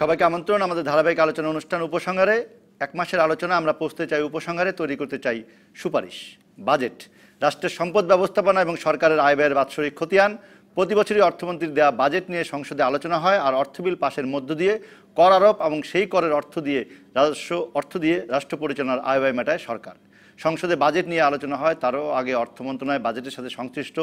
সবাইকে আমন্ত্রণ আমাদের ধারাবাহিক আলোচনা অনুষ্ঠান উপসংহারে এক মাসের আলোচনা আমরা পৌঁছতে চাই উপসংহারে তৈরি করতে চাই সুপারিশ বাজেট রাষ্ট্রের সম্পদ ব্যবস্থাপনা এবং সরকারের আয় ব্যয়ের বাৎসরিক খতিয়ান প্রতি বছরই অর্থমন্ত্রীর দেওয়া বাজেট নিয়ে সংসদে আলোচনা হয় আর অর্থ বিল পাশের মধ্য দিয়ে কর আরোপ এবং সেই করের অর্থ দিয়ে রাজস্ব অর্থ দিয়ে রাষ্ট্র পরিচালনার আয় ব্যয় মেটায় সরকার সংসদে বাজেট নিয়ে আলোচনা হয় তারও আগে অর্থ মন্ত্রণালয় বাজেটের সাথে সংশ্লিষ্ট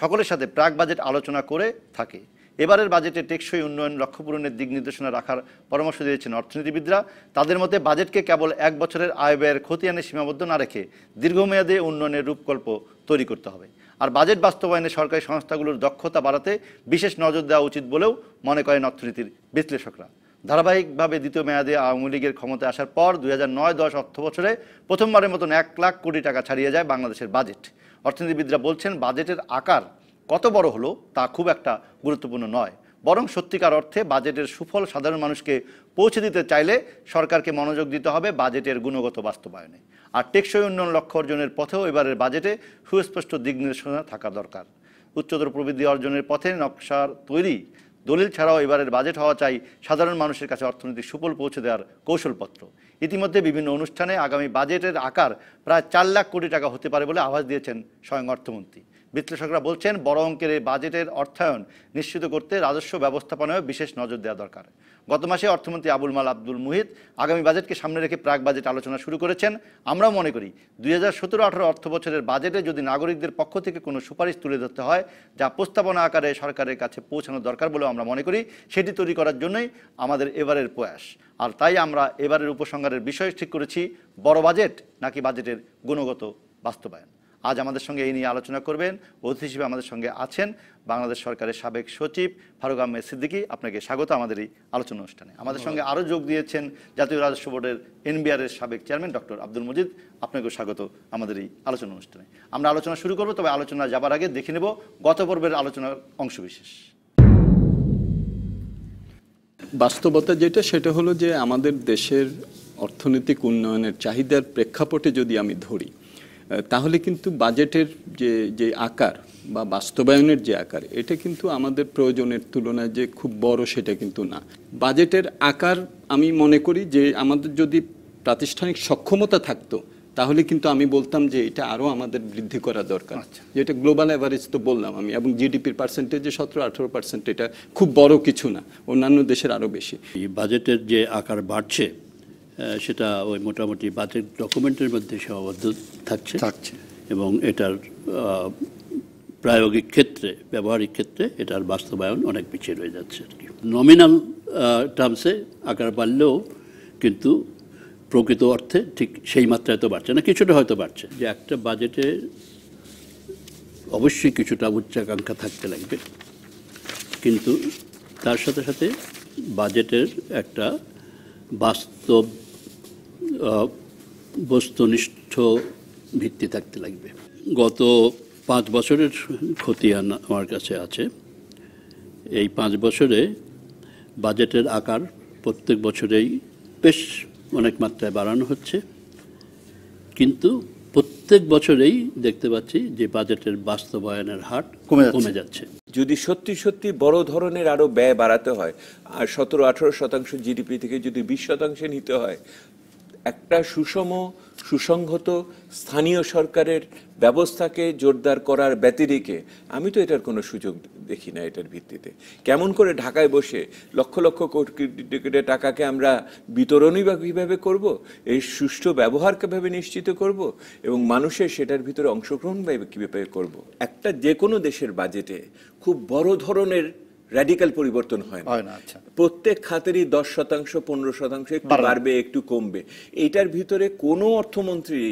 সকলের সাথে প্রাক বাজেট আলোচনা করে থাকে এবারের বাজেটে টেকসই উন্নয়ন লক্ষ্যপূরণের দিক নির্দেশনা রাখার পরামর্শ দিয়েছেন অর্থনীতিবিদরা তাদের মতে বাজেটকে কেবল এক বছরের আয় ব্যয়ের খতিয়ানে সীমাবদ্ধ না রেখে দীর্ঘমেয়াদে উন্নয়নের রূপকল্প তৈরি করতে হবে আর বাজেট বাস্তবায়নে সরকারি সংস্থাগুলোর দক্ষতা বাড়াতে বিশেষ নজর দেওয়া উচিত বলেও মনে করেন অর্থনীতির বিশ্লেষকরা ধারাবাহিকভাবে দ্বিতীয় মেয়াদে আওয়ামী লীগের ক্ষমতায় আসার পর দুই হাজার নয় দশ অর্থ বছরে প্রথমবারের মতন এক লাখ কোটি টাকা ছাড়িয়ে যায় বাংলাদেশের বাজেট অর্থনীতিবিদরা বলছেন বাজেটের আকার কত বড় হলো তা খুব একটা গুরুত্বপূর্ণ নয় বরং সত্যিকার অর্থে বাজেটের সুফল সাধারণ মানুষকে পৌঁছে দিতে চাইলে সরকারকে মনোযোগ দিতে হবে বাজেটের গুণগত বাস্তবায়নে আর টেকসই উন্নয়ন লক্ষ্য অর্জনের পথেও এবারের বাজেটে সুস্পষ্ট দিক নির্দেশনা থাকা দরকার উচ্চতর প্রবৃদ্ধি অর্জনের পথে নকশার তৈরি দলিল ছাড়াও এবারের বাজেট হওয়া চাই সাধারণ মানুষের কাছে অর্থনৈতিক সুফল পৌঁছে দেওয়ার কৌশলপত্র ইতিমধ্যে বিভিন্ন অনুষ্ঠানে আগামী বাজেটের আকার প্রায় চার লাখ কোটি টাকা হতে পারে বলে আভাস দিয়েছেন স্বয়ং অর্থমন্ত্রী বিশ্লেষকরা বলছেন বড় অঙ্কের এই বাজেটের অর্থায়ন নিশ্চিত করতে রাজস্ব ব্যবস্থাপনায় বিশেষ নজর দেওয়া দরকার গত মাসে অর্থমন্ত্রী আবুল মাল আব্দুল মুহিত আগামী বাজেটকে সামনে রেখে প্রাক বাজেট আলোচনা শুরু করেছেন আমরাও মনে করি দুই হাজার সতেরো আঠারো অর্থ বছরের বাজেটে যদি নাগরিকদের পক্ষ থেকে কোনো সুপারিশ তুলে ধরতে হয় যা প্রস্তাবনা আকারে সরকারের কাছে পৌঁছানো দরকার বলেও আমরা মনে করি সেটি তৈরি করার জন্যই আমাদের এবারের প্রয়াস আর তাই আমরা এবারের উপসংহারের বিষয় ঠিক করেছি বড় বাজেট নাকি বাজেটের গুণগত বাস্তবায়ন আজ আমাদের সঙ্গে এই নিয়ে আলোচনা করবেন অতিথি হিসেবে আমাদের সঙ্গে আছেন বাংলাদেশ সরকারের সাবেক সচিব ফারুক আহমেদ সিদ্দিকী আপনাকে স্বাগত আমাদের এই আলোচনা অনুষ্ঠানে আমাদের সঙ্গে আরও যোগ দিয়েছেন জাতীয় রাজস্ব বোর্ডের এনবিআরের সাবেক চেয়ারম্যান ডক্টর আব্দুল মজিদ আপনাকেও স্বাগত আমাদের এই আলোচনা অনুষ্ঠানে আমরা আলোচনা শুরু করবো তবে আলোচনা যাবার আগে দেখে নেব গত পর্বের আলোচনার অংশবিশেষ বাস্তবতা যেটা সেটা হলো যে আমাদের দেশের অর্থনৈতিক উন্নয়নের চাহিদার প্রেক্ষাপটে যদি আমি ধরি তাহলে কিন্তু বাজেটের যে যে আকার বা বাস্তবায়নের যে আকার এটা কিন্তু আমাদের প্রয়োজনের তুলনায় যে খুব বড় সেটা কিন্তু না বাজেটের আকার আমি মনে করি যে আমাদের যদি প্রাতিষ্ঠানিক সক্ষমতা থাকতো তাহলে কিন্তু আমি বলতাম যে এটা আরও আমাদের বৃদ্ধি করা দরকার আচ্ছা। যেটা গ্লোবাল অ্যাভারেজ তো বললাম আমি এবং জিডিপির পার্সেন্টেজে সতেরো আঠেরো পার্সেন্ট এটা খুব বড় কিছু না অন্যান্য দেশের আরও বেশি এই বাজেটের যে আকার বাড়ছে সেটা ওই মোটামুটি বাজেট ডকুমেন্টের মধ্যে সীমাবদ্ধ থাকছে থাকছে এবং এটার প্রায়োগিক ক্ষেত্রে ব্যবহারিক ক্ষেত্রে এটার বাস্তবায়ন অনেক পিছিয়ে রয়ে যাচ্ছে আর কি নমিনাল টার্মসে আকার বাড়লেও কিন্তু প্রকৃত অর্থে ঠিক সেই মাত্রায় তো বাড়ছে না কিছুটা হয়তো বাড়ছে যে একটা বাজেটে অবশ্যই কিছুটা উচ্চাকাঙ্ক্ষা থাকতে লাগবে কিন্তু তার সাথে সাথে বাজেটের একটা বাস্তব বস্তুনিষ্ঠ ভিত্তি থাকতে লাগবে গত পাঁচ বছরের ক্ষতি আমার কাছে আছে এই পাঁচ বছরে বাজেটের আকার প্রত্যেক বছরেই বেশ অনেক মাত্রায় বাড়ানো হচ্ছে কিন্তু প্রত্যেক বছরেই দেখতে পাচ্ছি যে বাজেটের বাস্তবায়নের হার কমে যাচ্ছে যদি সত্যি সত্যি বড় ধরনের আরও ব্যয় বাড়াতে হয় আর সতেরো আঠারো শতাংশ জিডিপি থেকে যদি বিশ শতাংশে নিতে হয় একটা সুষম সুসংহত স্থানীয় সরকারের ব্যবস্থাকে জোরদার করার ব্যতিরিকে আমি তো এটার কোনো সুযোগ দেখি না এটার ভিত্তিতে কেমন করে ঢাকায় বসে লক্ষ লক্ষ কোটি টাকাকে আমরা বিতরণই বা কীভাবে করব এই সুষ্ঠু ব্যবহার কীভাবে নিশ্চিত করব এবং মানুষের সেটার ভিতরে অংশগ্রহণ কীভাবে করব একটা যে কোনো দেশের বাজেটে খুব বড় ধরনের রেডিক্যাল পরিবর্তন হয় না আচ্ছা। প্রত্যেক খাতেরই দশ শতাংশ পনেরো শতাংশ একটু বাড়বে একটু কমবে এইটার ভিতরে কোনো অর্থমন্ত্রী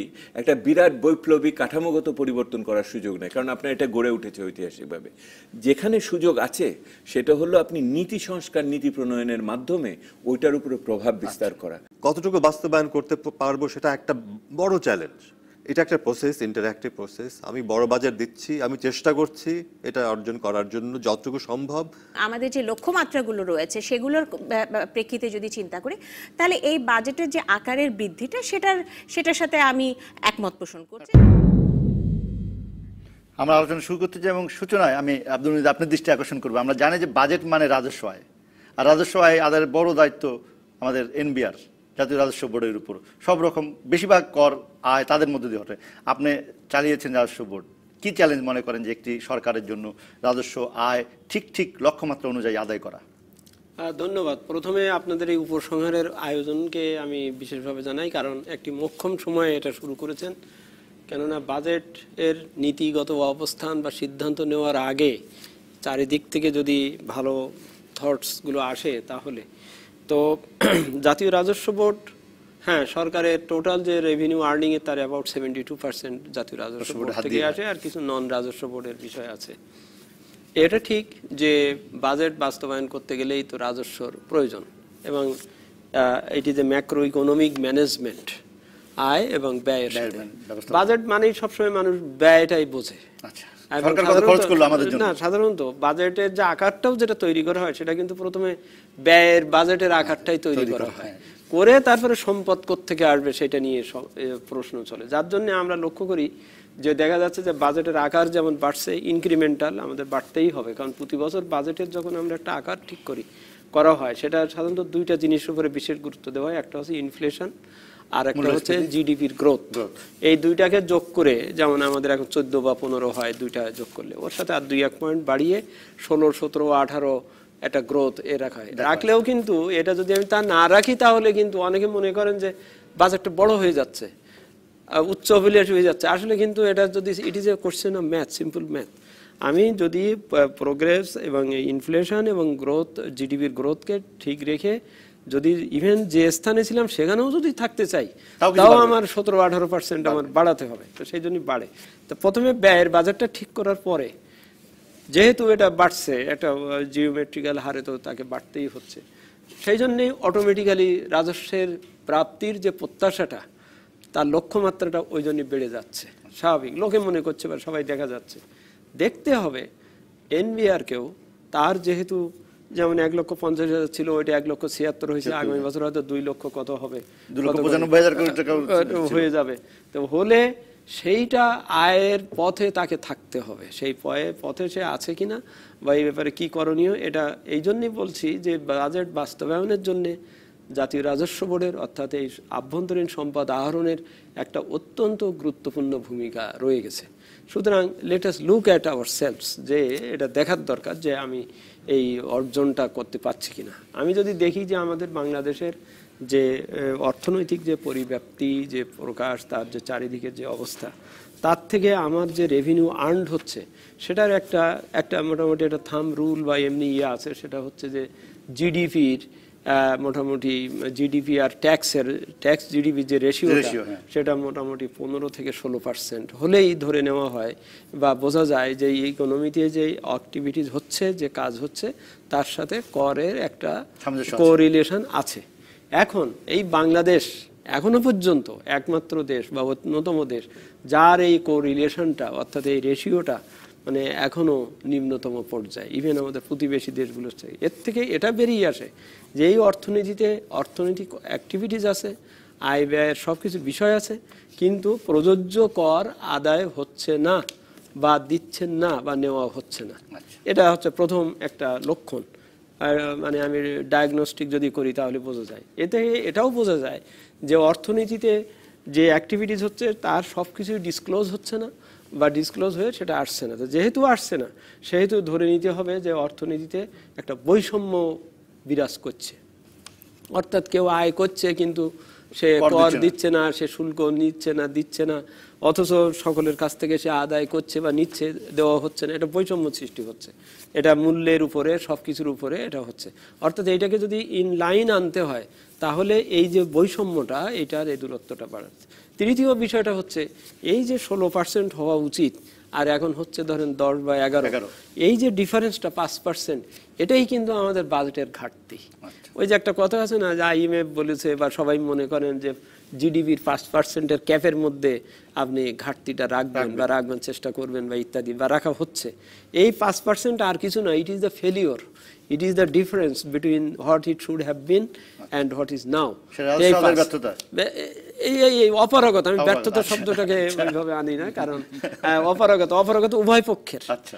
একটা বিরাট বৈপ্লবিক কাঠামোগত পরিবর্তন করার সুযোগ নেই কারণ আপনার এটা গড়ে উঠেছে ঐতিহাসিকভাবে যেখানে সুযোগ আছে সেটা হলো আপনি নীতি সংস্কার নীতি প্রণয়নের মাধ্যমে ওইটার উপরে প্রভাব বিস্তার আচ্ছা। করা কতটুকু বাস্তবায়ন করতে পারবো সেটা একটা বড় চ্যালেঞ্জ এটা একটা প্রসেস ইন্টারঅ্যাক্টিভ প্রসেস আমি বড় বাজার দিচ্ছি আমি চেষ্টা করছি এটা অর্জন করার জন্য যতটুকু সম্ভব আমাদের যে লক্ষ্যমাত্রাগুলো রয়েছে সেগুলোর প্রেক্ষিতে যদি চিন্তা করি তাহলে এই বাজেটের যে আকারের বৃদ্ধিটা সেটার সেটার সাথে আমি একমত পোষণ করছি আমরা আলোচনা শুরু করতে চাই এবং সূচনায় আমি আব্দুল আপনার দৃষ্টি আকর্ষণ করবো আমরা জানি যে বাজেট মানে রাজস্ব আয় আর রাজস্ব আয় আদায়ের বড় দায়িত্ব আমাদের এনবিআর জাতীয় রাজস্ব বোর্ডের উপর সব রকম বেশিরভাগ কর আয় তাদের মধ্যে দিয়ে ওঠে আপনি চালিয়েছেন রাজস্ব বোর্ড কি চ্যালেঞ্জ মনে করেন যে একটি সরকারের জন্য রাজস্ব আয় ঠিক ঠিক লক্ষ্যমাত্রা অনুযায়ী আদায় করা ধন্যবাদ প্রথমে আপনাদের এই উপসংহারের আয়োজনকে আমি বিশেষভাবে জানাই কারণ একটি মক্ষম সময়ে এটা শুরু করেছেন কেননা বাজেট এর নীতিগত অবস্থান বা সিদ্ধান্ত নেওয়ার আগে চারিদিক থেকে যদি ভালো থটসগুলো আসে তাহলে তো জাতীয় রাজস্ব বোর্ড হ্যাঁ সরকারের টোটাল যে রেভিনিউ আর্নিং এর তার অ্যাবাউট সেভেন্টি টু পার্সেন্ট জাতীয় রাজস্ব বোর্ড থেকে আসে আর কিছু নন রাজস্ব বোর্ডের বিষয় আছে এটা ঠিক যে বাজেট বাস্তবায়ন করতে গেলেই তো রাজস্বর প্রয়োজন এবং এটি যে ম্যাক্রো ইকোনমিক ম্যানেজমেন্ট আয় এবং ব্যয়ের বাজেট মানেই সবসময় মানুষ ব্যয়টাই বোঝে আচ্ছা সরকার কত সাধারণত বাজেটের যে আকারটাও যেটা তৈরি করা হয় সেটা কিন্তু প্রথমে ব্যয়ের বাজেটের আকারটাই তৈরি করা হয় করে তারপরে সম্পদ থেকে আসবে সেটা নিয়ে প্রশ্ন চলে যার জন্য আমরা লক্ষ্য করি যে দেখা যাচ্ছে যে বাজেটের আকার যেমন বাড়ছে ইনক্রিমেন্টাল আমাদের বাড়তেই হবে কারণ প্রতি বছর বাজেটের যখন আমরা একটা আকার ঠিক করি করা হয় সেটা সাধারণত দুইটা জিনিসের উপরে বিশেষ গুরুত্ব দেওয়া হয় একটা হচ্ছে ইনফ্লেশন আর একটা হচ্ছে জিডিপির গ্রোথ এই দুইটাকে যোগ করে যেমন আমাদের এখন চোদ্দ বা পনেরো হয় দুইটা যোগ করলে ওর সাথে আর দুই এক পয়েন্ট বাড়িয়ে ষোলো সতেরো আঠারো একটা গ্রোথ এ রাখা হয় রাখলেও কিন্তু এটা যদি আমি তা না রাখি তাহলে কিন্তু অনেকে মনে করেন যে বাজারটা বড় হয়ে যাচ্ছে উচ্চ অভিলাষ হয়ে যাচ্ছে আসলে কিন্তু এটা যদি it is a question of math simple math আমি যদি প্রোগ্রেস এবং ইনফ্লেশন এবং গ্রোথ জিডিপির গ্রোথকে ঠিক রেখে যদি ইভেন যে স্থানে ছিলাম সেখানেও যদি থাকতে চাই তাও আমার সতেরো আঠারো পার্সেন্ট আমার বাড়াতে হবে তো সেই জন্যই বাড়ে তো প্রথমে ব্যয়ের বাজারটা ঠিক করার পরে যেহেতু এটা বাড়ছে একটা জিওমেট্রিক্যাল হারে তো তাকে বাড়তেই হচ্ছে সেই জন্যেই অটোমেটিক্যালি রাজস্বের প্রাপ্তির যে প্রত্যাশাটা তার লক্ষ্যমাত্রাটা ওই জন্যই বেড়ে যাচ্ছে স্বাভাবিক লোকে মনে করছে বা সবাই দেখা যাচ্ছে দেখতে হবে এনবিআরকেও তার যেহেতু যেমন এক লক্ষ পঞ্চাশ হাজার ছিল ওইটা এক লক্ষ ছিয়াত্তর হয়েছে আগামী বছর হয়তো দুই লক্ষ কত হবে হয়ে যাবে তো হলে সেইটা আয়ের পথে তাকে থাকতে হবে সেই পথে সে আছে কিনা বা এই ব্যাপারে কি করণীয় এটা এই জন্যই বলছি যে বাজেট বাস্তবায়নের জন্যে জাতীয় রাজস্ব বোর্ডের অর্থাৎ এই আভ্যন্তরীণ সম্পদ আহরণের একটা অত্যন্ত গুরুত্বপূর্ণ ভূমিকা রয়ে গেছে সুতরাং let us look at ourselves যে এটা দেখার দরকার যে আমি এই অর্জনটা করতে পারছি কি না আমি যদি দেখি যে আমাদের বাংলাদেশের যে অর্থনৈতিক যে পরিব্যাপ্তি যে প্রকাশ তার যে চারিদিকের যে অবস্থা তার থেকে আমার যে রেভিনিউ আর্নড হচ্ছে সেটার একটা একটা মোটামুটি একটা থাম রুল বা এমনি ইয়ে আছে সেটা হচ্ছে যে জিডিপির মোটামুটি জিডিপি আর ট্যাক্সের ট্যাক্স জিডিপি যে রেশিও হ্যাঁ। সেটা মোটামুটি পনেরো থেকে ষোলো পার্সেন্ট হলেই ধরে নেওয়া হয় বা বোঝা যায় যে ইকোনমিতে যে অ্যাক্টিভিটিস হচ্ছে যে কাজ হচ্ছে তার সাথে করের একটা কোরিলেশন আছে এখন এই বাংলাদেশ এখনো পর্যন্ত একমাত্র দেশ বা অন্যতম দেশ যার এই কোরিলেশনটা অর্থাৎ এই রেশিওটা মানে এখনও নিম্নতম পর্যায়ে ইভেন আমাদের প্রতিবেশী দেশগুলোর থেকে এর থেকে এটা বেরিয়ে আসে যে এই অর্থনীতিতে অর্থনৈতিক অ্যাক্টিভিটিস আছে আয় ব্যয়ের সব কিছু বিষয় আছে কিন্তু প্রযোজ্য কর আদায় হচ্ছে না বা দিচ্ছেন না বা নেওয়া হচ্ছে না আচ্ছা। এটা হচ্ছে প্রথম একটা লক্ষণ আর মানে আমি ডায়াগনস্টিক যদি করি তাহলে বোঝা যায় এতে এটাও বোঝা যায় যে অর্থনীতিতে যে অ্যাক্টিভিটিস হচ্ছে তার সব কিছুই ডিসক্লোজ হচ্ছে না বা ডিসক্লোজ হয়ে সেটা আসছে না তো যেহেতু আসছে না সেহেতু ধরে নিতে হবে যে অর্থনীতিতে একটা বৈষম্য বিরাজ করছে অর্থাৎ কেউ আয় করছে কিন্তু সে কর দিচ্ছে না সে শুল্ক নিচ্ছে না দিচ্ছে না অথচ সকলের কাছ থেকে সে আদায় করছে বা নিচ্ছে দেওয়া হচ্ছে না এটা বৈষম্য সৃষ্টি হচ্ছে এটা মূল্যের উপরে সব কিছুর উপরে এটা হচ্ছে অর্থাৎ এইটাকে যদি ইন লাইন আনতে হয় তাহলে এই যে বৈষম্যটা এটার এই দূরত্বটা বাড়াচ্ছে তৃতীয় বিষয়টা হচ্ছে এই যে ষোলো পার্সেন্ট হওয়া উচিত আর এখন হচ্ছে ধরেন দশ বা এগারো এই যে ডিফারেন্সটা পাঁচ পার্সেন্ট এটাই কিন্তু আমাদের বাজেটের ঘাটতি আচ্ছা। ওই যে একটা কথা আছে না যে আইএমএফ বলেছে বা সবাই মনে করেন যে জিডিপির পাঁচ পার্সেন্টের ক্যাপের মধ্যে আপনি ঘাটতিটা রাখবেন বা রাখবেন চেষ্টা করবেন বা ইত্যাদি বা রাখা হচ্ছে এই পাঁচ পার্সেন্ট আর কিছু না it is the failure It is the difference between what it should have been and what is now. এই অপারগত আমি ব্যর্থতা শব্দটাকে আচ্ছা। ওইভাবে আনি না কারণ অপারগত অপারগত উভয় পক্ষের আচ্ছা।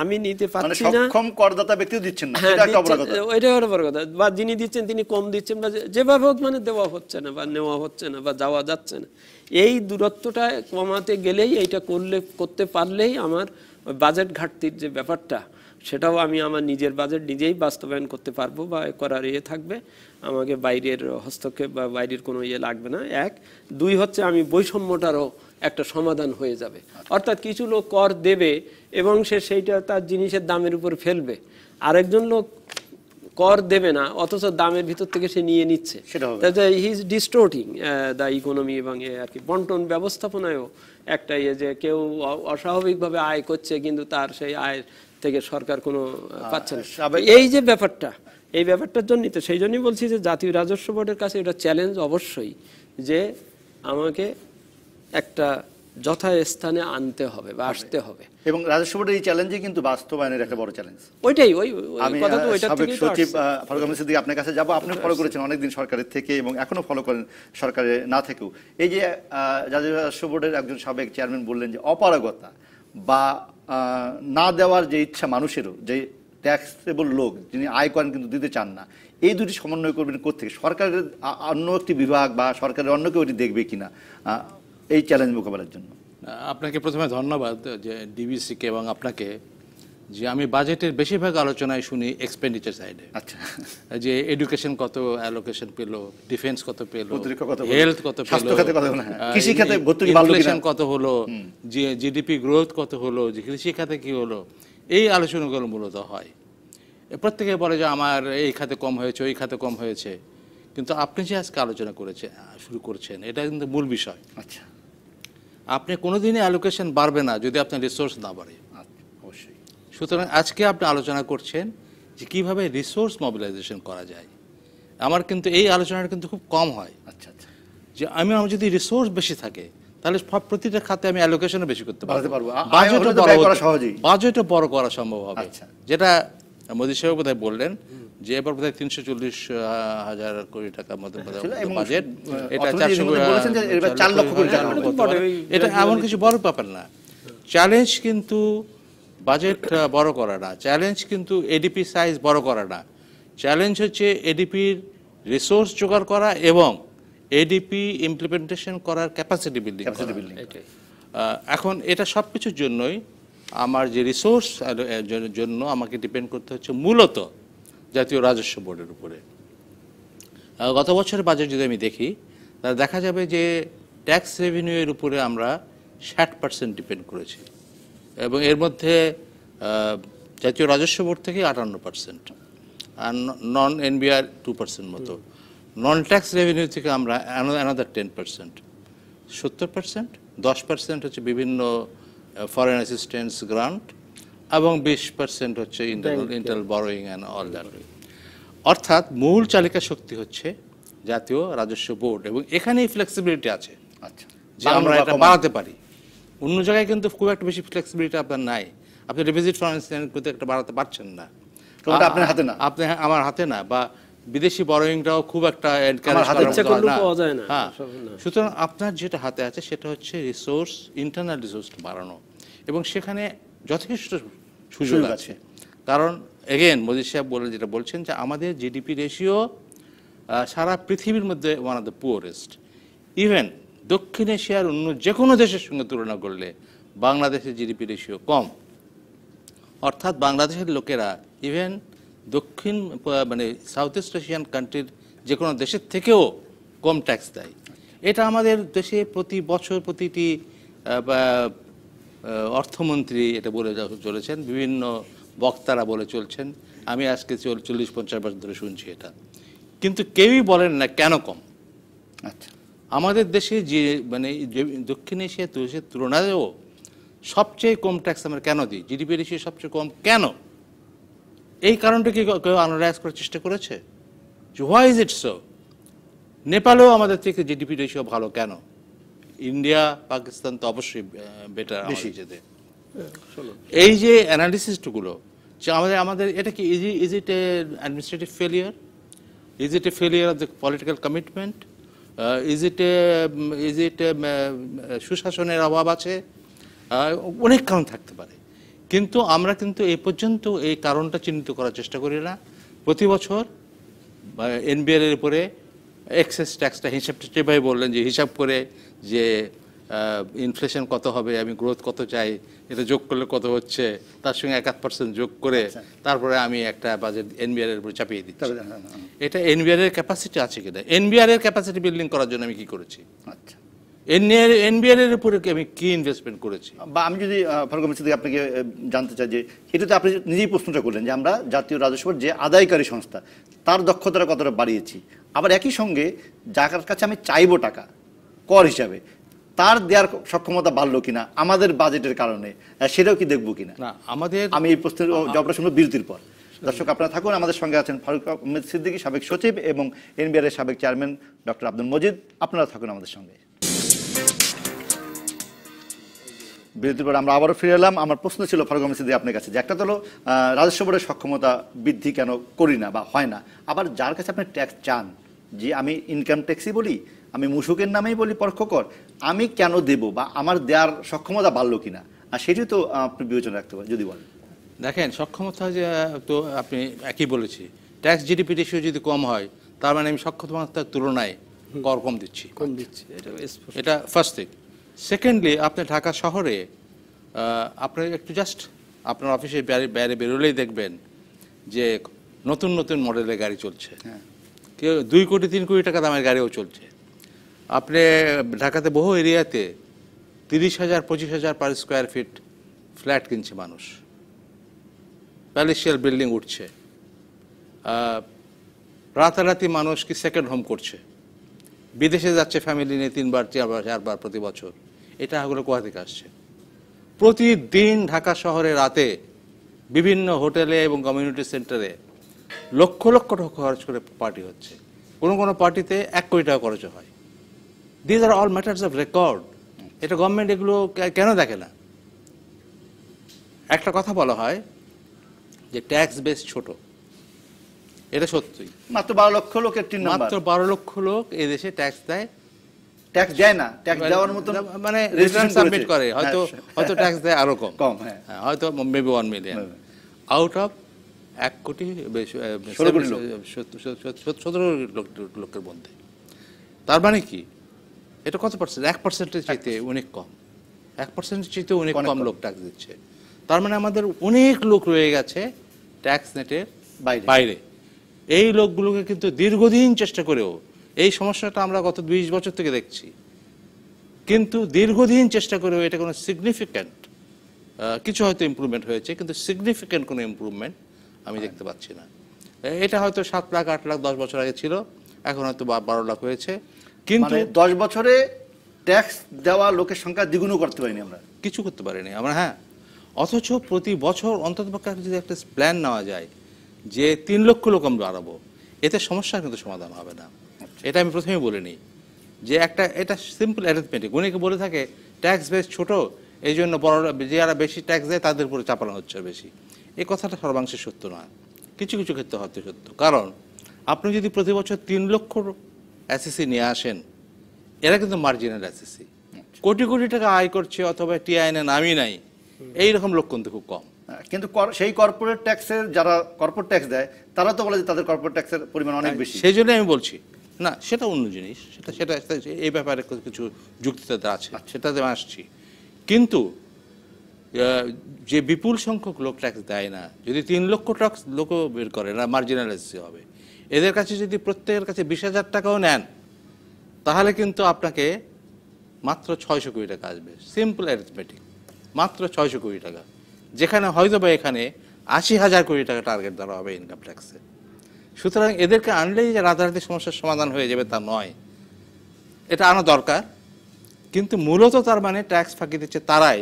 আমি নিতে মানে পারছি না সক্ষম করদাতা ব্যক্তিও দিচ্ছেন না এটা হ্যাঁ, একটা বড় কথা বা যিনি দিচ্ছেন তিনি কম দিচ্ছেন বা যেভাবে হোক মানে দেওয়া হচ্ছে না বা নেওয়া হচ্ছে না বা যাওয়া যাচ্ছে না এই দূরত্বটা কমাতে গেলেই এটা করলে করতে পারলেই আমার বাজেট ঘাটতির যে ব্যাপারটা সেটাও আমি আমার নিজের বাজেট নিজেই বাস্তবায়ন করতে পারবো বা করার ইয়ে থাকবে আমাকে বাইরের হস্তক্ষেপ বা বাইরের কোনো ইয়ে লাগবে না এক দুই হচ্ছে আমি বৈষম্যটারও একটা সমাধান হয়ে যাবে আচ্ছা। অর্থাৎ কিছু লোক কর দেবে এবং সে সেইটা তার জিনিসের দামের উপর ফেলবে আরেকজন লোক কর দেবে না অথচ দামের ভিতর থেকে সে নিয়ে নিচ্ছে he is distorting the economy এবং আর কি বন্টন ব্যবস্থাপনায়ও একটা ইয়ে যে কেউ অস্বাভাবিকভাবে আয় করছে কিন্তু তার সেই আয়ের থেকে সরকার কোনো পাচ্ছে না এই যে ব্যাপারটা এই ব্যাপারটার জন্যই তো সেই জন্যই বলছি যে জাতীয় রাজস্ব বোর্ডের কাছে এটা চ্যালেঞ্জ অবশ্যই যে আমাকে একটা যথাস্থানে আনতে হবে বা আসতে হবে এবং রাজস্ব বোর্ডের এই চ্যালেঞ্জই কিন্তু বাস্তবায়নের একটা বড় চ্যালেঞ্জ ওইটাই ওই আমি থেকে সচিব ফারুক আহমেদ সিদ্দিক আপনার কাছে যাব আপনি ফলো করেছেন অনেকদিন সরকারের থেকে এবং এখনো ফলো করেন সরকারে না থেকেও এই যে রাজস্ব বোর্ডের একজন সাবেক চেয়ারম্যান বললেন যে অপারগতা বা না দেওয়ার যে ইচ্ছা মানুষেরও যে ট্যাক্সেবল লোক যিনি আয় করেন কিন্তু দিতে চান না এই দুটি সমন্বয় করবেন কোথেকে সরকারের অন্য একটি বিভাগ বা সরকারের অন্য কেউ এটি দেখবে কিনা এই চ্যালেঞ্জ মোকাবেলার জন্য আপনাকে প্রথমে ধন্যবাদ যে ডিবিসিকে এবং আপনাকে যে আমি বাজেটের বেশিরভাগ আলোচনায় শুনি এক্সপেন্ডিচার সাইডে আচ্ছা যে এডুকেশন কত অ্যালোকেশন পেল ডিফেন্স কত পেল হেলথ কত পেল কৃষি খাতে ইনফ্লেশন কত হলো যে জিডিপি গ্রোথ কত হলো যে কৃষি খাতে কি হলো এই আলোচনাগুলো মূলত হয় প্রত্যেকে বলে যে আমার এই খাতে কম হয়েছে ওই খাতে কম হয়েছে কিন্তু আপনি যে আজকে আলোচনা করেছে শুরু করছেন এটা কিন্তু মূল বিষয় আচ্ছা আপনি কোনোদিনই অ্যালোকেশন বাড়বে না যদি আপনার রিসোর্স না বাড়ে সুতরাং আজকে আপনি আলোচনা করছেন যে কীভাবে রিসোর্স মোবিলাইজেশন করা যায় আমার কিন্তু এই আলোচনাটা কিন্তু খুব কম হয় আচ্ছা আচ্ছা যে আমি আমার যদি রিসোর্স বেশি থাকে তাহলে সব প্রতিটা খাতে আমি অ্যালোকেশনও বেশি করতে পারবো বাজেটও বড় করা সহজেই বাজেটও বড় করা সম্ভব হবে আচ্ছা। যেটা মোদী সাহেব বোধহয় বললেন যে এবার বোধহয় তিনশো চল্লিশ হাজার কোটি টাকার মতো আচ্ছা, বাজেট এটা চারশো এটা এমন কিছু বড় ব্যাপার না চ্যালেঞ্জ কিন্তু বাজেট uh, বড় করাটা চ্যালেঞ্জ কিন্তু এডিপি সাইজ বড় করাটা চ্যালেঞ্জ হচ্ছে এডিপির রিসোর্স জোগাড় করা এবং এডিপি ইমপ্লিমেন্টেশন করার ক্যাপাসিটি বিল্ডিং এখন এটা সব কিছুর জন্যই আমার যে রিসোর্স জন্য আমাকে ডিপেন্ড করতে হচ্ছে মূলত জাতীয় রাজস্ব বোর্ডের উপরে গত বছরের বাজেট যদি আমি দেখি তাহলে দেখা যাবে যে ট্যাক্স রেভিনিউ এর উপরে আমরা ষাট পার্সেন্ট ডিপেন্ড করেছি এবং এর মধ্যে জাতীয় রাজস্ব বোর্ড থেকে আটান্ন পার্সেন্ট আর নন এনবিআর টু পার্সেন্ট মতো নন ট্যাক্স রেভিনিউ থেকে আমরা অ্যানাদার টেন পার্সেন্ট সত্তর পার্সেন্ট দশ পার্সেন্ট হচ্ছে বিভিন্ন ফরেন অ্যাসিস্ট্যান্স গ্রান্ট এবং বিশ পার্সেন্ট হচ্ছে internal internal borrowing and all that অর্থাৎ মূল চালিকা শক্তি হচ্ছে জাতীয় রাজস্ব বোর্ড এবং এখানেই ফ্লেক্সিবিলিটি আছে আচ্ছা যে আমরা এটা বাড়াতে পারি অন্য জায়গায় কিন্তু খুব একটা বেশি ফ্লেক্সিবিলিটি আপনার নাই আপনি ডিপোজিট ফরেন কিন্তু একটা বাড়াতে পারছেন না আপনার হাতে না আপনি আমার হাতে না বা বিদেশি বরোয়িংটাও খুব একটা হ্যাঁ সুতরাং আপনার যেটা হাতে আছে সেটা হচ্ছে রিসোর্স ইন্টারনাল রিসোর্স বাড়ানো এবং সেখানে যথেষ্ট সুযোগ আছে কারণ এগেন মোদী সাহেব বলে যেটা বলছেন যে আমাদের জিডিপি রেশিও সারা পৃথিবীর মধ্যে one of the poorest even দক্ষিণ এশিয়ার অন্য যে কোনো দেশের সঙ্গে তুলনা করলে বাংলাদেশের জিডিপি রেশিও কম অর্থাৎ বাংলাদেশের লোকেরা ইভেন দক্ষিণ মানে সাউথ ইস্ট এশিয়ান কান্ট্রির যে কোনো দেশের থেকেও কম ট্যাক্স দেয় এটা আমাদের দেশে প্রতি বছর প্রতিটি অর্থমন্ত্রী এটা বলে চলেছেন বিভিন্ন বক্তারা বলে চলছেন আমি আজকে চল্লিশ পঞ্চাশ বছর ধরে শুনছি এটা কিন্তু কেউই বলেন না কেন কম আচ্ছা আমাদের দেশে যে মানে দক্ষিণ এশিয়া দেশের তুলনায়ও সবচেয়ে কম ট্যাক্স আমরা কেন দিই জিডিপি রেশিও সবচেয়ে কম কেন এই কারণটা কি কেউ আনালাইজ করার চেষ্টা করেছে হোয়াই ইজ ইট সো নেপালেও আমাদের থেকে জিডিপি রেশিও ভালো কেন ইন্ডিয়া পাকিস্তান তো অবশ্যই বেটার হ্যাঁ, এই যে অ্যানালিসিসগুলো যে আমাদের আমাদের এটা কি is is it a administrative failure is it a failure of the political commitment is it is it সুশাসনের অভাব আছে অনেক কারণ থাকতে পারে কিন্তু আমরা কিন্তু এ পর্যন্ত এই কারণটা চিহ্নিত করার চেষ্টা করি না প্রতি বছর এর উপরে এক্সেস ট্যাক্সটা হিসাবটা যেভাবে বললেন যে হিসাব করে যে ইনফ্লেশন কত হবে আমি গ্রোথ কত চাই এটা যোগ করলে কত হচ্ছে তার সঙ্গে এক আধ পার্সেন্ট যোগ করে আচ্ছা। তারপরে আমি একটা বাজেট এনবিআর এর উপর চাপিয়ে দিচ্ছি হ্যাঁ, হ্যাঁ, হ্যাঁ। এটা এনবিআর এর ক্যাপাসিটি আছে কিনা এনবিআর এর ক্যাপাসিটি বিল্ডিং করার জন্য আমি কি করেছি আচ্ছা এনবিআর এর উপরে আমি কি ইনভেস্টমেন্ট করেছি বা আমি যদি ফারুক থেকে আপনাকে জানতে চাই যে এটাতে আপনি নিজেই প্রশ্নটা করলেন যে আমরা জাতীয় রাজস্বর যে আদায়কারী সংস্থা তার দক্ষতাটা কতটা বাড়িয়েছি আবার একই সঙ্গে যার কাছে আমি চাইবো টাকা কর হিসাবে তার দেওয়ার সক্ষমতা বাড়লো কিনা আমাদের বাজেটের কারণে সেটাও কি দেখবো কিনা আমাদের আমি এই প্রশ্নের জবটা শুনবো বিরতির পর দর্শক আপনারা থাকুন আমাদের সঙ্গে আছেন ফারুক আহমেদ সিদ্দিকী সাবেক সচিব এবং এনবিআর সাবেক চেয়ারম্যান ডক্টর আব্দুল মজিদ আপনারা থাকুন আমাদের সঙ্গে বিরতির পর আমরা আবারও ফিরে এলাম আমার প্রশ্ন ছিল ফারুক আহমেদ সিদ্দিক আপনার কাছে যে একটা তো রাজস্ব বোর্ডের সক্ষমতা বৃদ্ধি কেন করি না বা হয় না আবার যার কাছে আপনি ট্যাক্স চান যে আমি ইনকাম ট্যাক্সই বলি আমি মুসুকের নামেই বলি পরোক্ষ কর আমি কেন দেব বা আমার দেওয়ার সক্ষমতা বাড়লো কিনা আর সেটি তো আপনি বিবেচনা রাখতে পারেন যদি বলেন দেখেন সক্ষমতা যে তো আপনি একই বলেছি ট্যাক্স জিডিপি রেশিও যদি কম হয় তার মানে আমি সক্ষমতার তুলনায় কর কম দিচ্ছি কম দিচ্ছি এটা ফার্স্ট থিং সেকেন্ডলি আপনি ঢাকা শহরে আপনি একটু জাস্ট আপনার অফিসে বাইরে বেরোলেই দেখবেন যে নতুন নতুন মডেলের গাড়ি চলছে হ্যাঁ। কেউ দুই কোটি তিন কোটি টাকা দামের গাড়িও চলছে আপনি ঢাকাতে বহু এরিয়াতে তিরিশ হাজার পঁচিশ হাজার পার স্কোয়ার ফিট ফ্ল্যাট কিনছে মানুষ প্যালেসিয়াল বিল্ডিং উঠছে রাতারাতি মানুষ কি সেকেন্ড হোম করছে বিদেশে যাচ্ছে ফ্যামিলি নিয়ে তিনবার চারবার চারবার প্রতি বছর এটা হলো কোয়া থেকে আসছে প্রতিদিন ঢাকা শহরে রাতে বিভিন্ন হোটেলে এবং কমিউনিটি সেন্টারে লক্ষ লক্ষ টাকা খরচ করে পার্টি হচ্ছে কোনো কোনো পার্টিতে এক কোটি টাকা খরচ হয় these are all matters of record এটা গভর্নমেন্ট এগুলো কেন দেখে না একটা কথা বলা হয় যে ট্যাক্স বেস ছোট এটা সত্যি মাত্র বারো লক্ষ লোক একটি মাত্র বারো লক্ষ লোক এদেশে ট্যাক্স দেয় ট্যাক্স দেয় না ট্যাক্স দেওয়ার মতো মানে রিটার্ন সাবমিট করে হ্যাঁ, হয়তো হ্যাঁ, হয়তো ট্যাক্স দেয় আরো কম কম হ্যাঁ, হ্যাঁ হয়তো maybe one million out of এক কোটি সতেরো লোকের মধ্যে তার মানে কি এটা কত পার্সেন্ট এক পার্সেন্টের চাইতে অনেক কম এক পার্সেন্টের চাইতে অনেক কম লোক ট্যাক্স দিচ্ছে তার মানে আমাদের অনেক লোক রয়ে গেছে ট্যাক্স নেটের বাইরে এই লোকগুলোকে কিন্তু দীর্ঘদিন চেষ্টা করেও এই সমস্যাটা আমরা গত বিশ বছর থেকে দেখছি কিন্তু দীর্ঘদিন চেষ্টা করেও এটা কোনো সিগনিফিক্যান্ট কিছু হয়তো ইম্প্রুভমেন্ট হয়েছে কিন্তু সিগনিফিক্যান্ট কোনো ইম্প্রুভমেন্ট আমি দেখতে পাচ্ছি না এটা হয়তো সাত লাখ আট লাখ দশ বছর আগে ছিল এখন হয়তো বারো লাখ হয়েছে কিন্তু মানে দশ বছরে ট্যাক্স দেওয়া লোকের সংখ্যা দ্বিগুণও করতে পারিনি আমরা কিছু করতে পারিনি আমরা হ্যাঁ অথচ প্রতি বছর অন্ততপক্ষে যদি একটা প্ল্যান নেওয়া যায় যে তিন লক্ষ লোক আমরা বাড়াবো এতে সমস্যার কিন্তু সমাধান হবে না আচ্ছা। এটা আমি প্রথমেই বলিনি যে একটা এটা সিম্পল অ্যারেঞ্জমেন্ট অনেকে বলে থাকে ট্যাক্স বেস ছোট এই জন্য বড় যারা বেশি ট্যাক্স দেয় তাদের উপরে চাপানো হচ্ছে বেশি এই কথাটা সর্বাংশে সত্য নয় কিছু কিছু ক্ষেত্রে হতে সত্য কারণ আপনি যদি প্রতি বছর তিন লক্ষ এসএসসি নিয়ে আসেন এরা কিন্তু মার্জিনাল এসএসসি কোটি কোটি টাকা আয় করছে অথবা আইনে নামই নাই এইরকম লোক কিন্তু খুব কম কিন্তু সেই কর্পোরেট ট্যাক্সের যারা কর্পোরেট ট্যাক্স দেয় তারা তো বলে যে তাদের কর্পোরেট ট্যাক্সের পরিমাণ অনেক বেশি সেই জন্য আমি বলছি না সেটা অন্য জিনিস সেটা সেটা এই ব্যাপারে কিছু যুক্তি তাদের আছে আচ্ছা। সেটাতে আসছি কিন্তু যে বিপুল সংখ্যক লোক ট্যাক্স দেয় না যদি তিন লক্ষ ট্যাক্স লোকও বের করে না মার্জিনালাইজ হবে এদের কাছে যদি প্রত্যেকের কাছে বিশ হাজার টাকাও নেন তাহলে কিন্তু আপনাকে মাত্র ছয়শো কোটি টাকা আসবে সিম্পল অ্যারিথমেটিক মাত্র ছয়শো কোটি টাকা যেখানে হয়তো বা এখানে আশি হাজার কোটি টাকা টার্গেট দেওয়া হবে ইনকাম ট্যাক্সে সুতরাং এদেরকে আনলেই যে রাজনৈতিক সমস্যার সমাধান হয়ে যাবে তা নয় এটা আনা দরকার কিন্তু মূলত তার মানে ট্যাক্স ফাঁকি দিচ্ছে তারাই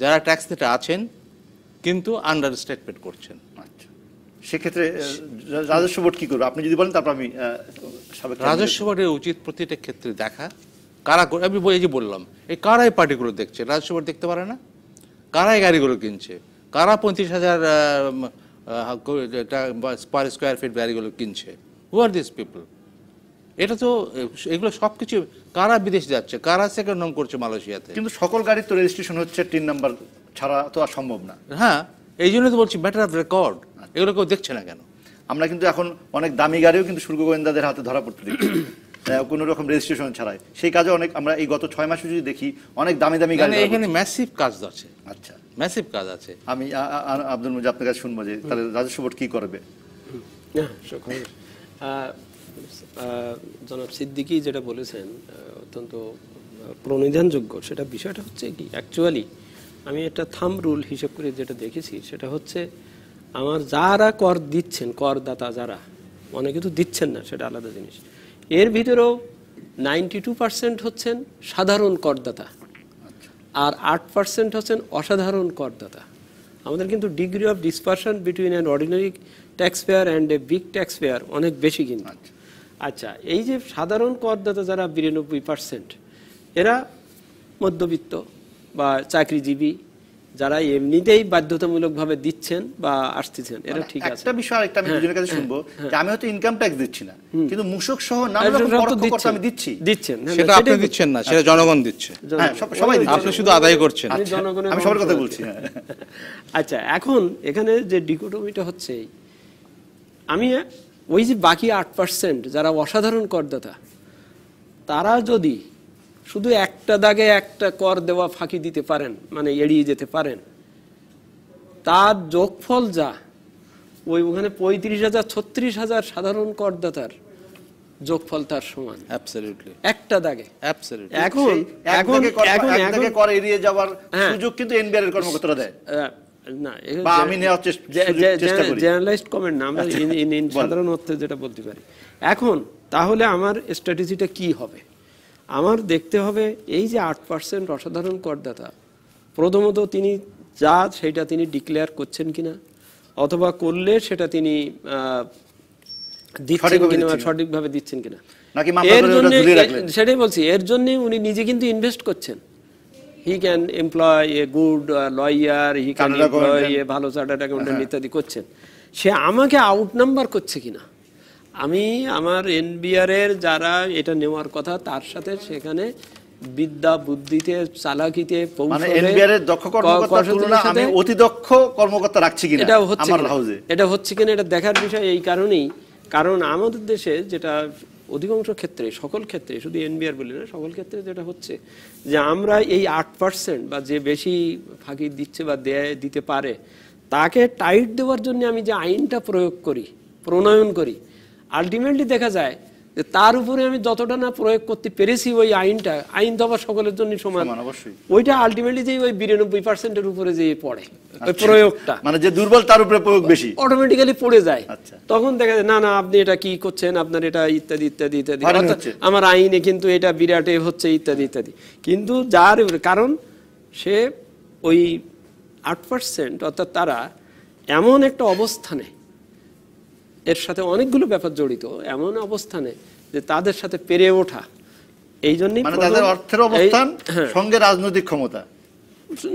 যারা ট্যাক্স দিতে আছেন কিন্তু আন্ডার স্টেটমেন্ট করছেন সেক্ষেত্রে রাজস্ব বোর্ড কী করবে আপনি যদি বলেন তারপর আমি রাজস্ব বোর্ডের উচিত প্রতিটা ক্ষেত্রে দেখা কারা আমি বই যে বললাম এই কারা এই পার্টিগুলো দেখছে রাজস্ব বোর্ড দেখতে পারে না কারা এই গাড়িগুলো কিনছে কারা পঁয়ত্রিশ হাজার পার স্কোয়ার ফিট গাড়িগুলো কিনছে হু আর দিস পিপল এটা তো এগুলো সব কিছু কারা বিদেশ যাচ্ছে কারা সেকেন্ড নাম করছে মালয়েশিয়াতে কিন্তু সকল গাড়ির তো রেজিস্ট্রেশন হচ্ছে তিন নাম্বার ছাড়া তো আর সম্ভব না হ্যাঁ এই জন্য তো বলছি ম্যাটার অফ রেকর্ড এগুলো কেউ দেখছে না কেন আমরা কিন্তু এখন অনেক দামি গাড়িও কিন্তু শুল্ক গোয়েন্দাদের হাতে ধরা পড়তে দেখি কোনো রকম রেজিস্ট্রেশন ছাড়াই সেই কাজে অনেক আমরা এই গত ছয় মাসে যদি দেখি অনেক দামি দামি মানে গাড়ি এখানে ম্যাসিভ কাজ আছে আচ্ছা ম্যাসিভ কাজ আছে আমি আব্দুল মুজি আপনার কাছে শুনবো যে তাহলে রাজস্ব বোর্ড কী করবে জনাব সিদ্দিকি যেটা বলেছেন অত্যন্ত প্রণিধানযোগ্য সেটা বিষয়টা হচ্ছে কি অ্যাকচুয়ালি আমি একটা থাম রুল হিসেব করে যেটা দেখেছি সেটা হচ্ছে আমার যারা কর দিচ্ছেন করদাতা যারা অনেকে তো দিচ্ছেন না সেটা আলাদা জিনিস এর ভিতরেও নাইনটি টু পার্সেন্ট হচ্ছেন সাধারণ করদাতা আর আট পার্সেন্ট হচ্ছেন অসাধারণ করদাতা আমাদের কিন্তু degree of dispersion between an ordinary taxpayer and a big taxpayer অনেক বেশি কিন্তু আচ্ছা।, আচ্ছা এই যে সাধারণ করদাতা যারা বিরানব্বই পার্সেন্ট এরা মধ্যবিত্ত বা চাকরিজীবী যারা এমনিতেই বাধ্যতামূলক ভাবে দিচ্ছেন বা আসতেছেন এটা মানে ঠিক আছে একটা বিষয় আরেকটা আমি দুজনের হ্যাঁ, কাছে হ্যাঁ, শুনবো হ্যাঁ। আমি হয়তো ইনকাম ট্যাক্স দিচ্ছি না কিন্তু সহ নানা রকম পরোক্ষ আমি দিচ্ছি দিচ্ছেন সেটা আপনি দিচ্ছেন না সেটা আচ্ছা। জনগণ দিচ্ছে সবাই দিচ্ছে আপনি শুধু আদায় করছেন আমি সবার কথা বলছি আচ্ছা এখন এখানে যে ডিকোটমিটা হচ্ছে আমি ওই যে বাকি আট পার্সেন্ট যারা অসাধারণ করদাতা তারা যদি শুধু একটা দাগে একটা কর দেওয়া ফাঁকি দিতে পারেন মানে এড়িয়ে যেতে পারেন তার যোগফল যা ওই ওখানে পঁয়ত্রিশ হাজার ছত্রিশ হাজার সাধারণ করদাতার যোগফল তার সমান একটা দাগে এখন এখন এখন কর এড়িয়ে যাওয়ার হ্যাঁ। সুযোগ কিন্তু এনবিআর এর কর্মকর্তারা দেয় না কমেন্ট না আচ্ছা, যেটা বলতে পারি এখন তাহলে আমার স্ট্র্যাটেজিটা কি হবে আমার দেখতে হবে এই যে আট পার্সেন্ট অসাধারণ করদাতা প্রথমত তিনি যা সেটা তিনি ডিক্লেয়ার করছেন কিনা অথবা করলে সেটা তিনি সঠিকভাবে দিচ্ছেন কিনা এর জন্য সেটাই বলছি এর জন্য উনি নিজে কিন্তু ইনভেস্ট করছেন he can employ a good lawyer he can employ a ভালো চার্টার্ড অ্যাকাউন্টেন্ট ইত্যাদি করছেন সে আমাকে আউট নাম্বার করছে কিনা আমি আমার এনবিআরের যারা এটা নেওয়ার কথা তার সাথে সেখানে বিদ্যা বুদ্ধিতে চালাকিতে মানে কর্মকর্তা কিনা এটা হচ্ছে এটা হচ্ছে কিনা এটা দেখার বিষয় এই কারণেই কারণ আমাদের দেশে যেটা অধিকাংশ ক্ষেত্রে সকল ক্ষেত্রে শুধু এনবিআর বলি না সকল ক্ষেত্রে যেটা হচ্ছে যে আমরা এই আট পার্সেন্ট বা যে বেশি ফাঁকি দিচ্ছে বা দেয় দিতে পারে তাকে টাইট দেওয়ার জন্য আমি যে আইনটা প্রয়োগ করি প্রণয়ন করি আলটিমেটলি দেখা যায় যে তার উপরে আমি যতটা না প্রয়োগ করতে পেরেছি ওই আইনটা আইন দেওয়া সকলের জন্য সমান ওইটা আলটিমেটলি যে ওই বিরানব্বই পার্সেন্টের উপরে যে পড়ে আচ্ছা। প্রয়োগটা মানে যে দুর্বল তার উপরে প্রয়োগ বেশি অটোমেটিক্যালি পড়ে যায় আচ্ছা। তখন দেখা যায় না না আপনি এটা কি করছেন আপনার এটা ইত্যাদি ইত্যাদি ইত্যাদি আমার আইনে কিন্তু এটা বিরাটে হচ্ছে ইত্যাদি ইত্যাদি কিন্তু যার কারণ সে ওই আট পার্সেন্ট অর্থাৎ তারা এমন একটা অবস্থানে এর সাথে অনেকগুলো ব্যাপার জড়িত এমন অবস্থানে যে তাদের সাথে পেরে ওঠা এই জন্যই মানে অর্থের অবস্থান হ্যাঁ। সঙ্গে রাজনৈতিক ক্ষমতা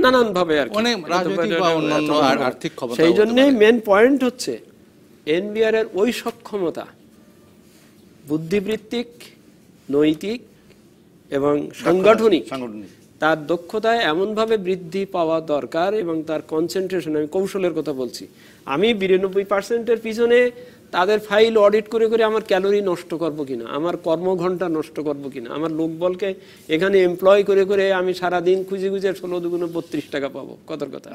নানান ভাবে আর অনেক রাজনৈতিক মানে আর্থিক ক্ষমতা সেই জন্যই মেন পয়েন্ট হচ্ছে এনবিআর এর ওই সব ক্ষমতা বুদ্ধিবৃত্তিক নৈতিক এবং সাংগঠনিক সাংগঠনিক তার দক্ষতায় এমনভাবে বৃদ্ধি পাওয়া দরকার এবং তার কনসেন্ট্রেশন আমি কৌশলের কথা বলছি আমি বিরানব্বই পার্সেন্টের পিছনে তাদের ফাইল অডিট করে করে আমার ক্যালোরি নষ্ট করব কিনা আমার কর্মঘণ্টা নষ্ট করব কিনা আমার লোকবলকে এখানে এমপ্লয় করে করে আমি সারা দিন খুঁজে খুঁজে ষোলো দুগুণ বত্রিশ টাকা পাবো কথার কথা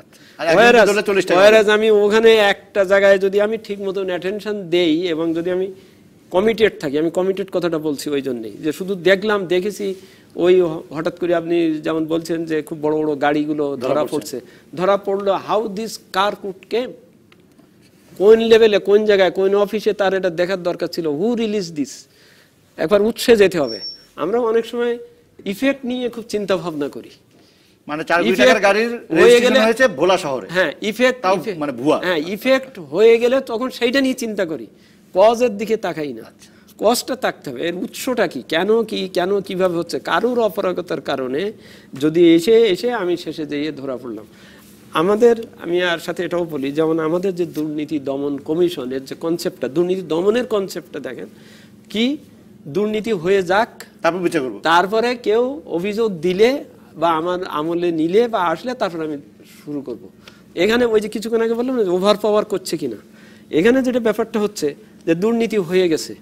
ওয়ারাজ আমি ওখানে একটা জায়গায় যদি আমি ঠিক মতন অ্যাটেনশন দেই এবং যদি আমি কমিটেড থাকি আমি কমিটেড কথাটা বলছি ওই জন্যেই যে শুধু দেখলাম দেখেছি ওই হঠাৎ করে আপনি যেমন বলছেন যে খুব বড় বড় গাড়িগুলো ধরা পড়ছে ধরা পড়লো হাউ দিস কার কুট কেম কোন লেভেলে কোন জায়গায় কোন অফিসে তার এটা দেখার দরকার ছিল হু রিলিজ দিস একবার উৎসে যেতে হবে আমরা অনেক সময় ইফেক্ট নিয়ে খুব চিন্তা ভাবনা করি মানে গাড়ির হয়েছে ভোলা শহরে হ্যাঁ ইফেক্ট মানে ভুয়া হ্যাঁ ইফেক্ট হয়ে গেলে তখন সেইটা নিয়ে চিন্তা করি কজের দিকে তাকাই না আচ্ছা কজটা থাকতে হবে এর উৎসটা কি কেন কি কেন কিভাবে হচ্ছে কারুর অপরাগতার কারণে যদি এসে এসে আমি শেষে যেয়ে ধরা পড়লাম আমাদের আমি আর সাথে এটাও বলি যেমন আমাদের যে দুর্নীতি দমন কমিশনের যে কনসেপ্টটা দুর্নীতি দমনের কনসেপ্টটা দেখেন কি দুর্নীতি হয়ে যাক তারপর বিচার করব তারপরে কেউ অভিযোগ দিলে বা আমার আমলে নিলে বা আসলে তারপর আমি শুরু করব। এখানে ওই যে কিছুক্ষণ আগে বললাম ওভার পাওয়ার করছে কিনা এখানে যেটা ব্যাপারটা হচ্ছে যে দুর্নীতি হয়ে গেছে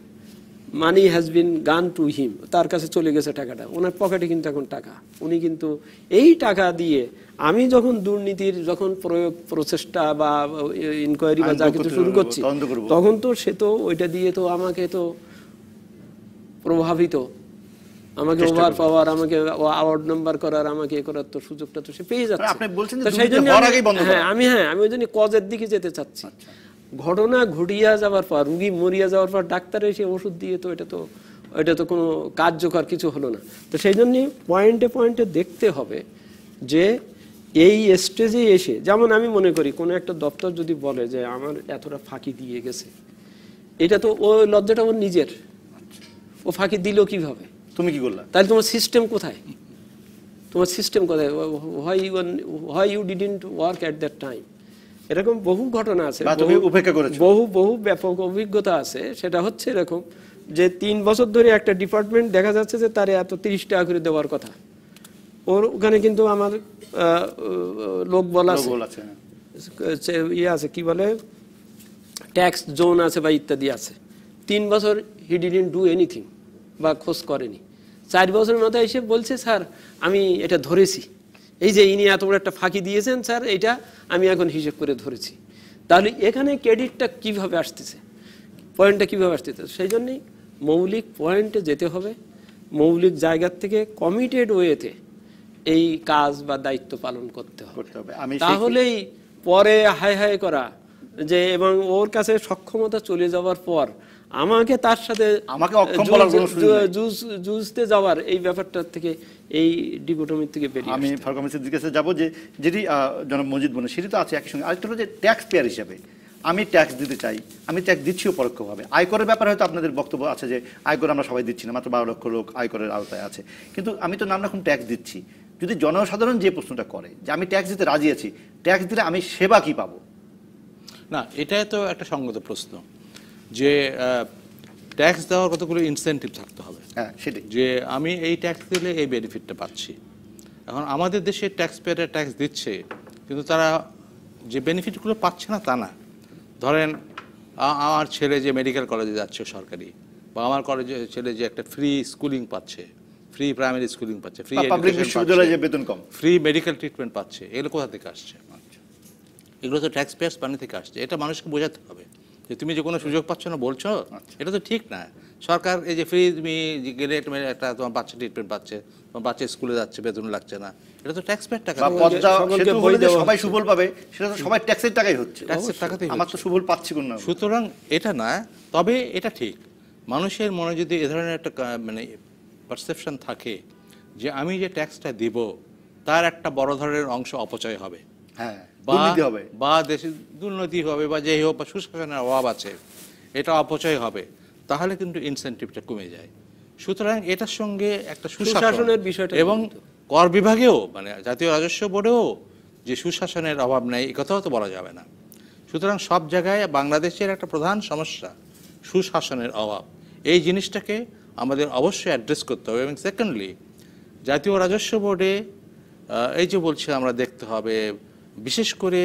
মানি হ্যাজ বিন গান টু হিম তার কাছে চলে গেছে টাকাটা ওনার পকেটে কিন্তু এখন টাকা উনি কিন্তু এই টাকা দিয়ে আমি যখন দুর্নীতির যখন প্রয়োগ প্রচেষ্টা বা ইনকোয়ারি বা যা কিছু শুরু করছি তখন তো সে তো ওইটা দিয়ে তো আমাকে তো প্রভাবিত আমাকে ওভার পাওয়ার আমাকে অ্যাওয়ার্ড নাম্বার করার আমাকে এ করার তো সুযোগটা তো সে পেয়ে মানে যাচ্ছে সেই জন্য হ্যাঁ, আমি হ্যাঁ আমি ওই জন্য কজের দিকে যেতে চাচ্ছি আচ্ছা। ঘটনা ঘটিয়া যাওয়ার পর রুগী মরিয়া যাওয়ার পর ডাক্তার এসে ওষুধ দিয়ে তো এটা তো এটা তো কোনো কার্যকর কিছু হলো না তো সেই জন্যে পয়েন্টে পয়েন্টে দেখতে হবে যে এই স্টেজে এসে যেমন আমি মনে করি কোনো একটা দপ্তর যদি বলে যে আমার এতটা ফাঁকি দিয়ে গেছে এটা তো ও লজ্জাটা ওর নিজের ও ফাঁকি দিল কিভাবে তুমি কি করলা তাহলে তোমার সিস্টেম কোথায় তোমার সিস্টেম কোথায় why you why you didn't work at that time এরকম বহু ঘটনা আছে বহু বহু ব্যাপক অভিজ্ঞতা আছে সেটা হচ্ছে এরকম যে তিন বছর ধরে একটা ডিপার্টমেন্ট দেখা যাচ্ছে যে তার এত তিরিশ টাকা করে দেওয়ার কথা ওর ওখানে কিন্তু আমার লোক বলা আছে হ্যাঁ। ইয়ে আছে কি বলে ট্যাক্স জোন আছে বা ইত্যাদি আছে তিন বছর হি ডিডেন্ট ডু এনিথিং বা খোঁজ করেনি চার বছরের মাথায় এসে বলছে স্যার আমি এটা ধরেছি এই যে ইনি এত বড় একটা ফাঁকি দিয়েছেন স্যার এটা আমি এখন হিসেব করে ধরেছি তাহলে এখানে ক্রেডিটটা কিভাবে আসতেছে পয়েন্টটা কিভাবে আসতেছে সেই জন্যই মৌলিক পয়েন্টে যেতে হবে মৌলিক জায়গার থেকে কমিটেড ওয়েতে এই কাজ বা দায়িত্ব পালন করতে হবে তাহলেই পরে হায় হায় করা যে এবং ওর কাছে সক্ষমতা চলে যাওয়ার পর আমাকে তার সাথে আমাকে অক্ষম বলার কোনো জুজতে যাওয়ার এই ব্যাপারটা থেকে এই ডিকোটমি থেকে বেরিয়ে আমি ফারুক জিজ্ঞাসা যাব যে যেটি জনাব মজিদ বলে সেটি তো আছে একই সঙ্গে আরেকটা হলো যে ট্যাক্স পেয়ার হিসাবে আমি ট্যাক্স দিতে চাই আমি ট্যাক্স দিচ্ছিও পরোক্ষভাবে আয়করের ব্যাপারে হয়তো আপনাদের বক্তব্য আছে যে আয়কর আমরা সবাই দিচ্ছি না মাত্র বারো লক্ষ লোক আয়করের আওতায় আছে কিন্তু আমি তো নানা রকম ট্যাক্স দিচ্ছি যদি জনসাধারণ যে প্রশ্নটা করে যে আমি ট্যাক্স দিতে রাজি আছি ট্যাক্স দিলে আমি সেবা কি পাবো না এটা তো একটা সঙ্গত প্রশ্ন যে ট্যাক্স দেওয়ার কতগুলো ইনসেন্টিভ থাকতে হবে হ্যাঁ যে আমি এই ট্যাক্স দিলে এই বেনিফিটটা পাচ্ছি এখন আমাদের দেশে ট্যাক্স পেয়ারে ট্যাক্স দিচ্ছে কিন্তু তারা যে বেনিফিটগুলো পাচ্ছে না তা না ধরেন আমার ছেলে যে মেডিকেল কলেজে যাচ্ছে সরকারি বা আমার কলেজে ছেলে যে একটা ফ্রি স্কুলিং পাচ্ছে ফ্রি প্রাইমারি স্কুলিং পাচ্ছে ফ্রি বিশ্ববিদ্যালয়ে বেতন কম ফ্রি মেডিকেল ট্রিটমেন্ট পাচ্ছে এগুলো কোথা থেকে আসছে আচ্ছা। এগুলো তো ট্যাক্স পেয়ার্স পানি থেকে আসছে এটা মানুষকে বোঝাতে হবে যে তুমি যে কোনো সুযোগ পাচ্ছ না বলছো এটা তো ঠিক না সরকার এই যে ফ্রি তুমি গেলে একটা তোমার বাচ্চা ট্রিটমেন্ট পাচ্ছে তোমার বাচ্চা স্কুলে যাচ্ছে বেতন লাগছে না এটা তো ট্যাক্স পেয়ার টাকা সবাই সুফল পাবে সেটা তো সবাই ট্যাক্সের টাকাই হচ্ছে ট্যাক্সের টাকাতেই আমার তো সুফল পাচ্ছি কোন না সুতরাং এটা না তবে এটা ঠিক মানুষের মনে যদি এ ধরনের একটা মানে পারসেপশন থাকে যে আমি যে ট্যাক্সটা দিব তার একটা বড় ধরনের অংশ অপচয় হবে হ্যাঁ বা দেশে দুর্নীতি হবে বা যেই হোক বা সুশাসনের অভাব আছে এটা অপচয় হবে তাহলে কিন্তু ইনসেন্টিভটা কমে যায় সুতরাং এটার সঙ্গে একটা সুশাসনের বিষয়টা এবং কর বিভাগেও মানে জাতীয় রাজস্ব বোর্ডেও যে সুশাসনের অভাব নেই কথাও তো বলা যাবে না সুতরাং সব জায়গায় বাংলাদেশের একটা প্রধান সমস্যা সুশাসনের অভাব এই জিনিসটাকে আমাদের অবশ্যই অ্যাড্রেস করতে হবে এবং সেকেন্ডলি জাতীয় রাজস্ব বোর্ডে এই যে বলছি আমরা দেখতে হবে বিশেষ করে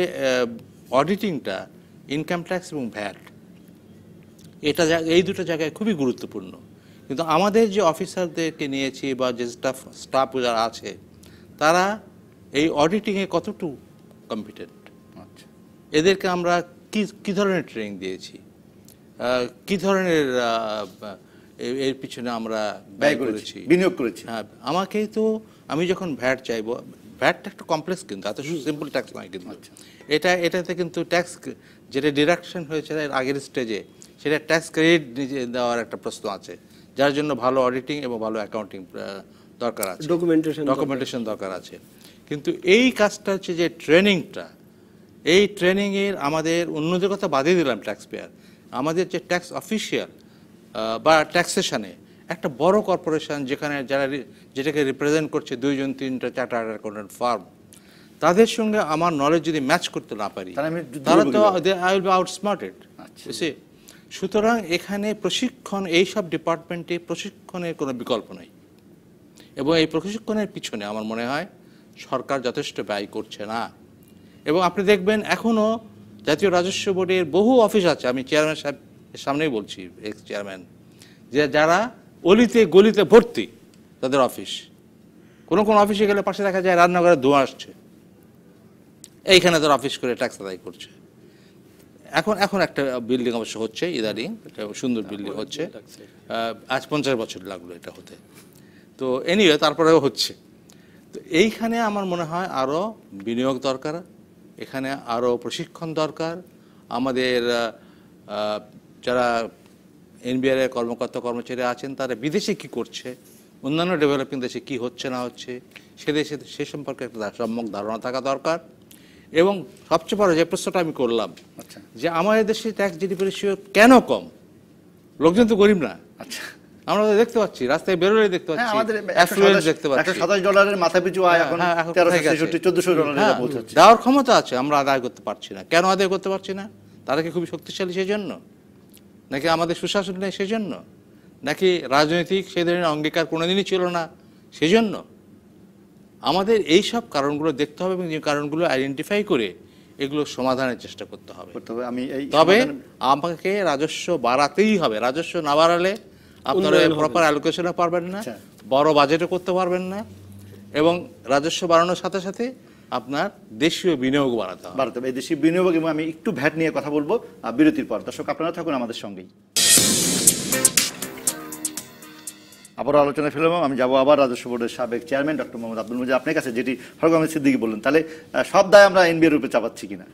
অডিটিংটা ইনকাম ট্যাক্স এবং ভ্যাট এটা এই দুটো জায়গায় খুবই গুরুত্বপূর্ণ কিন্তু আমাদের যে অফিসারদেরকে নিয়েছি বা যে স্টাফ স্টাফ যারা আছে তারা এই অডিটিংয়ে কতটুকু কম্পিটেন্ট আচ্ছা এদেরকে আমরা কি কী ধরনের ট্রেনিং দিয়েছি কি ধরনের এর পিছনে আমরা ব্যয় করেছি বিনিয়োগ করেছি হ্যাঁ আমাকেই তো আমি যখন ভ্যাট চাইবো ভ্যাটটা একটা কমপ্লেক্স কিন্তু এত সিম্পল ট্যাক্স নয় কিন্তু আচ্ছা। এটা এটাতে কিন্তু ট্যাক্স যেটা ডিডাকশন হয়েছে এর আগের স্টেজে সেটা ট্যাক্স ক্রেডিট নিজে দেওয়ার একটা প্রশ্ন আছে যার জন্য ভালো অডিটিং এবং ভালো অ্যাকাউন্টিং দরকার আছে ডকুমেন্টেশন ডকুমেন্টেশন দরকার আছে কিন্তু এই কাজটা হচ্ছে যে ট্রেনিংটা এই ট্রেনিংয়ের আমাদের অন্যদের কথা বাদই দিলাম ট্যাক্স পেয়ার আমাদের যে ট্যাক্স অফিসিয়াল বা ট্যাক্সেশনে একটা বড় কর্পোরেশন যেখানে যারা যেটাকে রিপ্রেজেন্ট করছে দুইজন তিনটা চার্টার অ্যাকাউন্টেন্ট ফার্ম তাদের সঙ্গে আমার নলেজ যদি ম্যাচ করতে না পারি তাহলে তো আই উইল বি আউটস্মার্টেড সে সুতরাং এখানে প্রশিক্ষণ এই সব ডিপার্টমেন্টে প্রশিক্ষণের কোনো বিকল্প নেই এবং এই প্রশিক্ষণের পিছনে আমার মনে হয় সরকার যথেষ্ট ব্যয় করছে না এবং আপনি দেখবেন এখনও জাতীয় রাজস্ব বোর্ডের বহু অফিস আছে আমি চেয়ারম্যান সাহেব সামনেই বলছি এক্স চেয়ারম্যান যে যারা অলিতে গলিতে ভর্তি তাদের অফিস কোনো কোনো অফিসে গেলে পাশে দেখা যায় রান্নাঘরে ধোঁয়া আসছে এইখানে তারা অফিস করে ট্যাক্স আদায় করছে এখন এখন একটা বিল্ডিং অবশ্য হচ্ছে ইদানিং একটা সুন্দর বিল্ডিং হ্যাঁ, হচ্ছে আজ পঞ্চাশ বছর লাগলো এটা হতে তো এনিওয়ে তারপরেও হচ্ছে তো এইখানে আমার মনে হয় আরও বিনিয়োগ দরকার এখানে আরও প্রশিক্ষণ দরকার আমাদের যারা এনবিআর কর্মকর্তা কর্মচারী আছেন তারা বিদেশে কি করছে অন্যান্য ডেভেলপিং দেশে কি হচ্ছে না হচ্ছে সে দেশে সে সম্পর্কে একটা সম্যক ধারণা থাকা দরকার এবং সবচেয়ে বড় যে প্রশ্নটা আমি করলাম আচ্ছা। যে আমাদের দেশে ট্যাক্স জিডিপি রেশিও কেন কম লোকজন তো গরিব না আচ্ছা আমরা দেখতে পাচ্ছি রাস্তায় বেরোলে দেখতে হ্যাঁ, পাচ্ছি অ্যাফ্লুয়েন্স দেখতে পাচ্ছি 127 ডলারের মাথা পিছু আয় হ্যাঁ, এখন 1366 1400 ডলারে দেওয়ার ক্ষমতা আছে আমরা আদায় করতে পারছি না কেন আদায় করতে পারছি না তারা কি খুবই শক্তিশালী সেই জন্য নাকি আমাদের সুশাসন নেই সেজন্য নাকি রাজনৈতিক সেই ধরনের অঙ্গীকার কোনোদিনই ছিল না সেজন্য আমাদের এই সব কারণগুলো দেখতে হবে এবং যে কারণগুলো আইডেন্টিফাই করে এগুলো সমাধানের চেষ্টা করতে হবে আমি তবে আমাকে রাজস্ব বাড়াতেই হবে রাজস্ব না বাড়ালে আপনারা প্রপার অ্যালোকেশনও পারবেন না আচ্ছা। বড় বাজেটও করতে পারবেন না এবং রাজস্ব বাড়ানোর সাথে সাথে আপনার দেশীয় বিনিয়োগ বাড়াতে হবে বাড়াতে হবে দেশীয় বিনিয়োগ এবং আমি একটু ভ্যাট নিয়ে কথা বলবো বিরতির পর দর্শক আপনারা থাকুন আমাদের সঙ্গেই আবার আলোচনা ফেলব আমি যাবো আবার রাজস্ব বোর্ডের সাবেক চেয়ারম্যান ডক্টর মোহাম্মদ আব্দুল মুজিদ আপনার কাছে যেটি ফরগাম সিদ্দিকি বললেন তাহলে সব দায় আমরা এনবিআর রূপে চাপাচ্ছি কিনা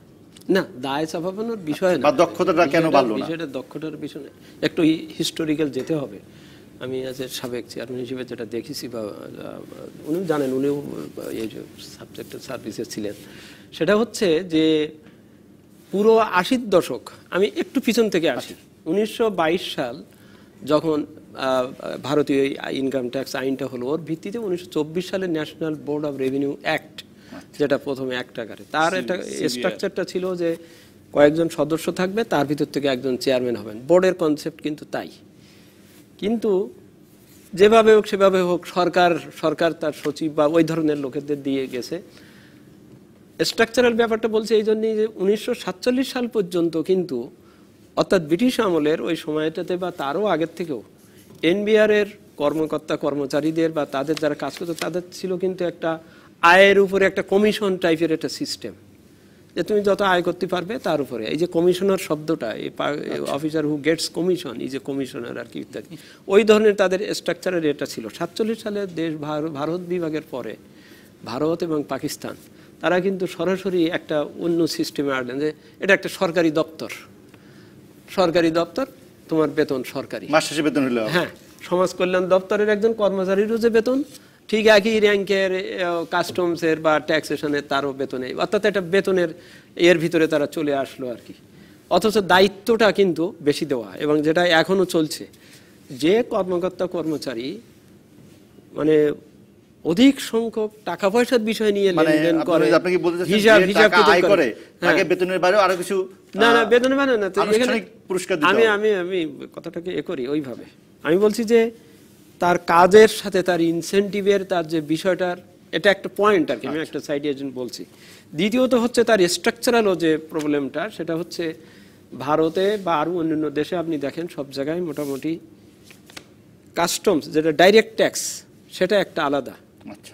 না দায় চাপাবানোর বিষয় না দক্ষতাটা কেন বাড়লো না বিষয়টা দক্ষতার পিছনে একটু হিস্টোরিক্যাল যেতে হবে আমি আজ সাবেক চেয়ারম্যান হিসেবে যেটা দেখেছি বা উনি জানেন উনিও এই সাবজেক্টের সার্ভিসে ছিলেন সেটা হচ্ছে যে পুরো আশির দশক আমি একটু পিছন থেকে আসি আচ্ছা। উনিশশো সাল যখন ভারতীয় ইনকাম ট্যাক্স আইনটা হলো ওর ভিত্তিতে উনিশশো সালে national board of revenue act যেটা প্রথমে অ্যাক্ট আকারে তার একটা স্ট্রাকচারটা ছিল যে কয়েকজন সদস্য থাকবে তার ভিতর থেকে একজন চেয়ারম্যান হবেন বোর্ডের কনসেপ্ট কিন্তু তাই কিন্তু যেভাবে হোক সেভাবে হোক সরকার সরকার তার সচিব বা ওই ধরনের লোকেদের দিয়ে গেছে স্ট্রাকচারাল ব্যাপারটা বলছে এই জন্যই যে উনিশশো সাল পর্যন্ত কিন্তু অর্থাৎ ব্রিটিশ আমলের ওই সময়টাতে বা তারও আগের থেকেও এনবিআরের কর্মকর্তা কর্মচারীদের বা তাদের যারা কাজ করত তাদের ছিল কিন্তু একটা আয়ের উপরে একটা কমিশন টাইপের একটা সিস্টেম যে তুমি যত আয় করতে পারবে তার উপরে এই যে কমিশনার শব্দটা এই অফিসার হু গেটস কমিশন এই যে কমিশনার আর কি ইত্যাদি ওই ধরনের তাদের স্ট্রাকচারের এটা ছিল সাতচল্লিশ সালে দেশ ভারত বিভাগের পরে ভারত এবং পাকিস্তান তারা কিন্তু সরাসরি একটা অন্য সিস্টেমে আসলেন যে এটা একটা সরকারি দপ্তর সরকারি দপ্তর তোমার বেতন সরকারি বেতন হ্যাঁ সমাজ কল্যাণ দপ্তরের একজন কর্মচারীরও যে বেতন ঠিক একই র্যাঙ্কের কাস্টমসের বা ট্যাক্সেশনের তারও বেতনে অর্থাৎ একটা বেতনের এর ভিতরে তারা চলে আসলো আর কি অথচ দায়িত্বটা কিন্তু বেশি দেওয়া এবং যেটা এখনও চলছে যে কর্মকর্তা কর্মচারী মানে অধিক সংখ্যক টাকা পয়সার বিষয় নিয়ে মানে লেনদেন করে হিসাব হিসাব করে হ্যাঁ। তাকে বেতনের আরো কিছু না না বেতনের বাইরে না আমি আমি আমি কথাটাকে এ করি ওইভাবে আমি বলছি যে তার কাজের সাথে তার ইনসেন্টিভের তার যে বিষয়টার এটা একটা পয়েন্ট আর কি আমি একটা সাইড এজেন্ট বলছি দ্বিতীয়ত হচ্ছে তার স্ট্রাকচারালও যে প্রবলেমটা সেটা হচ্ছে ভারতে বা আরও অন্যান্য দেশে আপনি দেখেন সব জায়গায় মোটামুটি কাস্টমস যেটা ডাইরেক্ট ট্যাক্স সেটা একটা আলাদা আচ্ছা।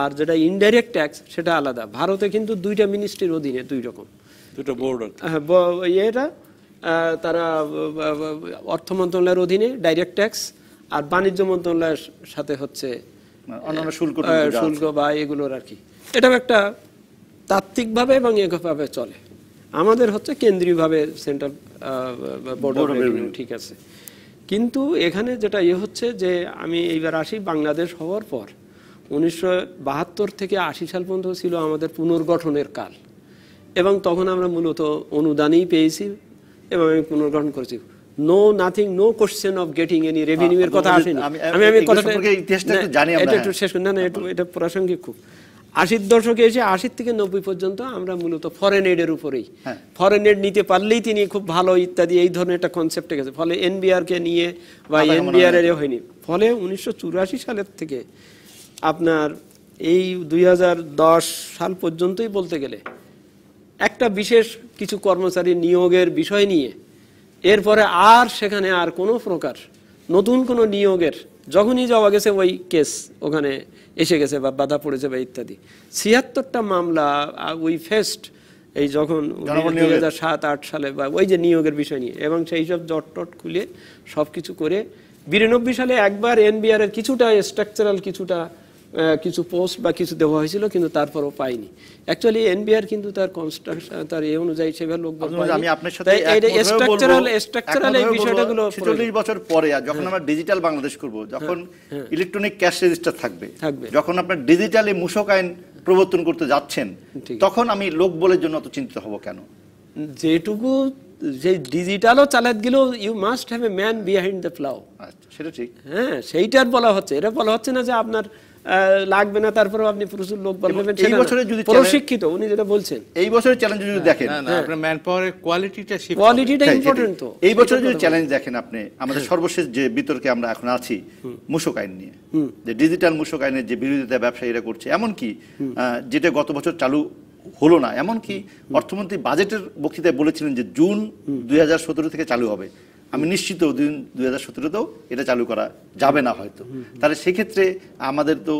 আর যেটা ইনডাইরেক্ট ট্যাক্স সেটা আলাদা ভারতে কিন্তু দুইটা মিনিস্ট্রির অধীনে দুই রকম দুটো বোর্ড হ্যাঁ এটা তারা অর্থ মন্ত্রণালয়ের অধীনে ডাইরেক্ট ট্যাক্স আর বাণিজ্য মন্ত্রণালয়ের সাথে হচ্ছে মানে অন্যান্য শুল্ক শুল্ক বা এগুলোর আর কি এটাও একটা তাত্ত্বিকভাবে এবং এককভাবে চলে আমাদের হচ্ছে কেন্দ্রীয়ভাবে সেন্ট্রাল বোর্ড ঠিক আছে কিন্তু এখানে যেটা ইয়ে হচ্ছে যে আমি এইবার আসি বাংলাদেশ হওয়ার পর উনিশশো থেকে আশি সাল পর্যন্ত ছিল আমাদের পুনর্গঠনের কাল এবং তখন আমরা মূলত অনুদানই পেয়েছি এবং আমি পুনর্গঠন করেছি no nothing no question of getting any revenue এর কথা আসেনি আমি আমি কথাটা ইতিহাসটা একটু জানি আমরা এটা হ্যাঁ। শেষ না না এটা হ্যাঁ, প্রাসঙ্গিক খুব আশির দশকে এসে আশির থেকে নব্বই পর্যন্ত আমরা মূলত ফরেন এডের উপরেই ফরেন হ্যাঁ। এড নিতে পারলেই তিনি খুব ভালো ইত্যাদি এই ধরনের একটা কনসেপ্টে গেছে ফলে এনবিআরকে নিয়ে বা এনবিআর এর হয়নি ফলে উনিশশো সালের থেকে আপনার এই দুই সাল পর্যন্তই বলতে গেলে একটা বিশেষ কিছু কর্মচারী নিয়োগের বিষয় নিয়ে এরপরে আর সেখানে আর কোনো প্রকার নতুন কোনো নিয়োগের যখনই যাওয়া গেছে ওই কেস ওখানে এসে গেছে বা বাধা পড়েছে বা ইত্যাদি ছিয়াত্তরটা মামলা ওই ফেস্ট এই যখন দুই হাজার সাত আট সালে বা ওই যে নিয়োগের বিষয় নিয়ে এবং সেই সব টট খুলে সব কিছু করে বিরানব্বই সালে একবার এনবিআর এর কিছুটা স্ট্রাকচারাল কিছুটা কিছু পোস্ট বা কিছু দেওয়া হয়েছিল কিন্তু তারপরও পাইনি অ্যাকচুয়ালি এনবিআর কিন্তু তার কনস্ট্রাকশন তার এ অনুযায়ী সেভাবে লোক আমি আপনার সাথে স্ট্রাকচারাল স্ট্রাকচারাল এই বিষয়টাগুলো 46 বছর পরে যখন হ্যাঁ। আমরা ডিজিটাল বাংলাদেশ করব যখন ইলেকট্রনিক ক্যাশ রেজিস্টার থাকবে যখন আপনার ডিজিটালি মূসক আইন প্রবর্তন করতে যাচ্ছেন তখন আমি লোক বলের জন্য অত চিন্তিত হব কেন যেটুকু যে ডিজিটালও চালাত গেলেও you must have a man behind the flow সেটা ঠিক হ্যাঁ সেইটার বলা হচ্ছে এটা বলা হচ্ছে না যে আপনার লাগবে না তারপরে আপনি প্রচুর লোক বলবেন এই বছরে যদি প্রশিক্ষিত উনি যেটা বলছেন এই বছরে চ্যালেঞ্জ যদি হ্যাঁ। দেখেন হ্যাঁ। আপনার ম্যান পাওয়ারের কোয়ালিটিটা শিফট কোয়ালিটিটা ইম্পর্টেন্ট তো এই বছরে যদি চ্যালেঞ্জ দেখেন আপনি আমাদের হ্যাঁ। সর্বশেষ যে বিতর্কে আমরা এখন আছি মূসক আইন নিয়ে যে ডিজিটাল মূসক আইনের যে বিরোধিতা ব্যবসায়ীরা করছে এমন কি যেটা গত বছর চালু হলো না এমনকি অর্থমন্ত্রী বাজেটের বক্তৃতায় বলেছিলেন যে জুন দুই থেকে চালু হবে আমি নিশ্চিত দুই হাজার সতেরোতেও এটা চালু করা যাবে না হয়তো তাহলে সেক্ষেত্রে আমাদের তো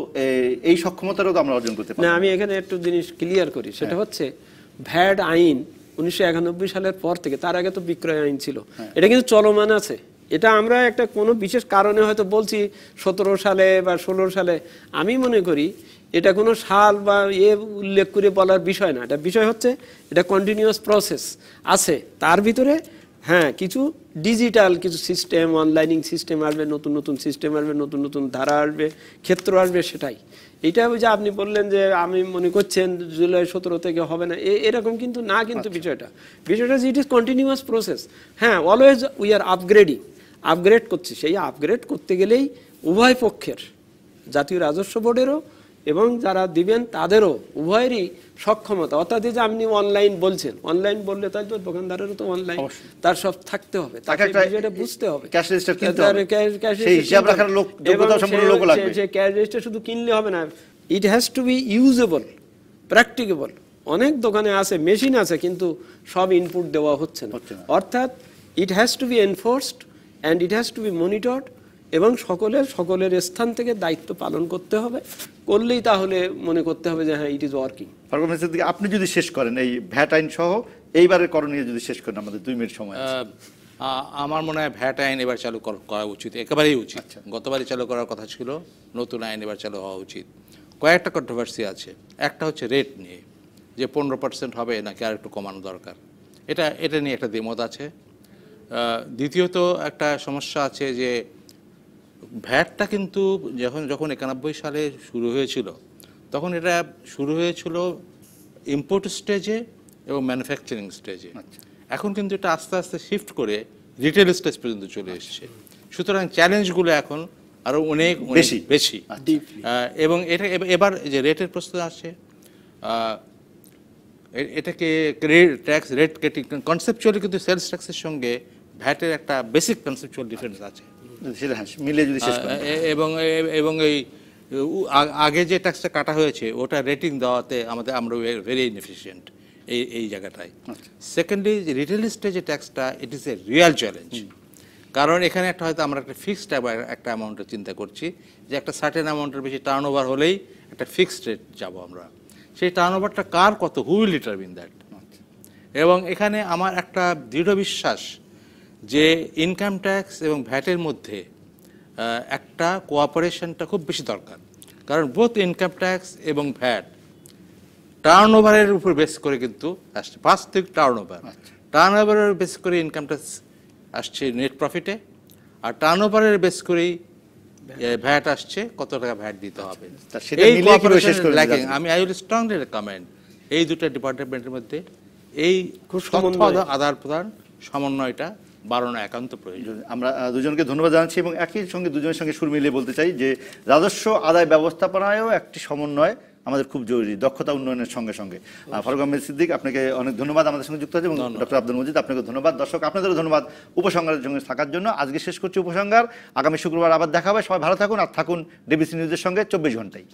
এই সক্ষমতারও তো আমরা অর্জন করতে পারি আমি এখানে একটু জিনিস ক্লিয়ার করি সেটা হ্যাঁ। হচ্ছে ভ্যাট আইন উনিশশো সালের পর থেকে তার আগে তো বিক্রয় আইন ছিল হ্যাঁ। এটা কিন্তু চলমান আছে এটা আমরা একটা কোনো বিশেষ কারণে হয়তো বলছি সতেরো সালে বা ষোলো সালে আমি মনে করি এটা কোনো সাল বা এ উল্লেখ করে বলার বিষয় না এটা বিষয় হচ্ছে এটা কন্টিনিউয়াস প্রসেস আছে তার ভিতরে হ্যাঁ কিছু ডিজিটাল কিছু সিস্টেম অনলাইনিং সিস্টেম আসবে নতুন নতুন সিস্টেম আসবে নতুন নতুন ধারা আসবে ক্ষেত্র আসবে সেটাই এটা যে আপনি বললেন যে আমি মনে করছেন জুলাই সতেরো থেকে হবে না এরকম কিন্তু না কিন্তু আচ্ছা। বিষয়টা বিষয়টা ইট ইজ কন্টিনিউয়াস প্রসেস হ্যাঁ always we are upgrading upgrade করছি সেই আপগ্রেড করতে গেলেই উভয় পক্ষের জাতীয় রাজস্ব বোর্ডেরও এবং যারা দিবেন তাদেরও উভয়েরই সক্ষমতা অর্থাৎ যে আপনি অনলাইন বলছেন অনলাইন বললে তাই তো দোকানদারেরও তো অনলাইন তার সব থাকতে হবে তাকে বুঝতে হবে ক্যাশ যে ক্যাশ রেজিস্টার শুধু কিনলে হবে না it has to be usable practicable অনেক দোকানে আছে মেশিন আছে কিন্তু সব ইনপুট দেওয়া হচ্ছে না অর্থাৎ it has to be enforced and it has to be monitored এবং সকলের সকলের স্থান থেকে দায়িত্ব পালন করতে হবে করলেই তাহলে মনে করতে হবে যে হ্যাঁ ইট ইজ ওয়ার্কিং আপনি যদি শেষ করেন এই ভ্যাট আইন সহ এইবারের করণীয় যদি শেষ করেন আমাদের দুই মিনিট সময় আমার মনে হয় ভ্যাট আইন এবার চালু করা উচিত একেবারেই উচিত আচ্ছা। গতবারই চালু করার কথা ছিল নতুন আইন এবার চালু হওয়া উচিত কয়েকটা কন্ট্রোভার্সি আছে একটা হচ্ছে রেট নিয়ে যে পনেরো পার্সেন্ট হবে নাকি আর একটু কমানো দরকার এটা এটা নিয়ে একটা দ্বিমত আছে দ্বিতীয়ত একটা সমস্যা আছে যে ভ্যাটটা কিন্তু যখন যখন একানব্বই সালে শুরু হয়েছিল তখন এটা শুরু হয়েছিল ইম্পোর্ট স্টেজে এবং ম্যানুফ্যাকচারিং আচ্ছা। স্টেজে এখন কিন্তু এটা আস্তে আস্তে শিফট করে রিটেল স্টেজ পর্যন্ত চলে আচ্ছা। এসছে সুতরাং চ্যালেঞ্জগুলো এখন আরও অনেক বেশি বেশি আচ্ছা। এবং এটা এবার যে রেটের প্রশ্ন আসছে এটাকে credit tax rate cutting conceptually কিন্তু সেলস ট্যাক্সের সঙ্গে ভ্যাটের একটা বেসিক কনসেপচুয়াল ডিফারেন্স আছে হ্যাঁ মিলে যদি শেষ এবং এবং এই আগে যে ট্যাক্সটা কাটা হয়েছে ওটা রেটিং দেওয়াতে আমাদের আমরা ভেরি ইনএফিসিয়েন্ট এই এই জায়গাটায় সেকেন্ডলি রিটেলিস্টে যে ট্যাক্সটা it is a real challenge কারণ এখানে একটা হয়তো আমরা একটা ফিক্সড একটা অ্যামাউন্টের চিন্তা করছি যে একটা সার্টেন অ্যামাউন্টের বেশি টার্ন ওভার হলেই একটা ফিক্সড রেট যাব আমরা সেই টার্ন ওভারটা কার কত হুইল উইল ডিটারমিন দ্যাট এবং এখানে আমার একটা দৃঢ় বিশ্বাস যে ইনকাম ট্যাক্স এবং ভ্যাটের মধ্যে একটা কোঅপারেশনটা খুব বেশি দরকার কারণ বোথ ইনকাম ট্যাক্স এবং ভ্যাট টার্ন ওভারের উপর বেস করে কিন্তু আসছে বাস্তবিক টার্ন ওভার টার্ন ওভারের বেস করে ইনকাম ট্যাক্স আসছে নেট প্রফিটে আর টার্ন ওভারের বেস করেই ভ্যাট আসছে কত টাকা ভ্যাট দিতে আচ্ছা। হবে আমি আই উইল স্ট্রংলি রেকমেন্ড এই দুটো ডিপার্টমেন্টের মধ্যে এই আদার প্রদান সমন্বয়টা বাড়ানো একান্ত প্রয়োজন আমরা দুজনকে ধন্যবাদ জানাচ্ছি এবং একই সঙ্গে দুজনের সঙ্গে সুর মিলিয়ে বলতে চাই যে রাজস্ব আদায় ব্যবস্থাপনায়ও একটি সমন্বয় আমাদের খুব জরুরি দক্ষতা উন্নয়নের সঙ্গে সঙ্গে ফারুক আহমেদ সিদ্দিক আপনাকে অনেক ধন্যবাদ আমাদের সঙ্গে যুক্ত আছে এবং ডক্টর আব্দুল মজিদ আপনাকে ধন্যবাদ দর্শক আপনাদেরও ধন্যবাদ উপসংহারের সঙ্গে থাকার জন্য আজকে শেষ করছি উপসংহার আগামী শুক্রবার আবার দেখা হবে সবাই ভালো থাকুন আর থাকুন ডিবিসি নিউজের সঙ্গে চব্বিশ ঘন্টায়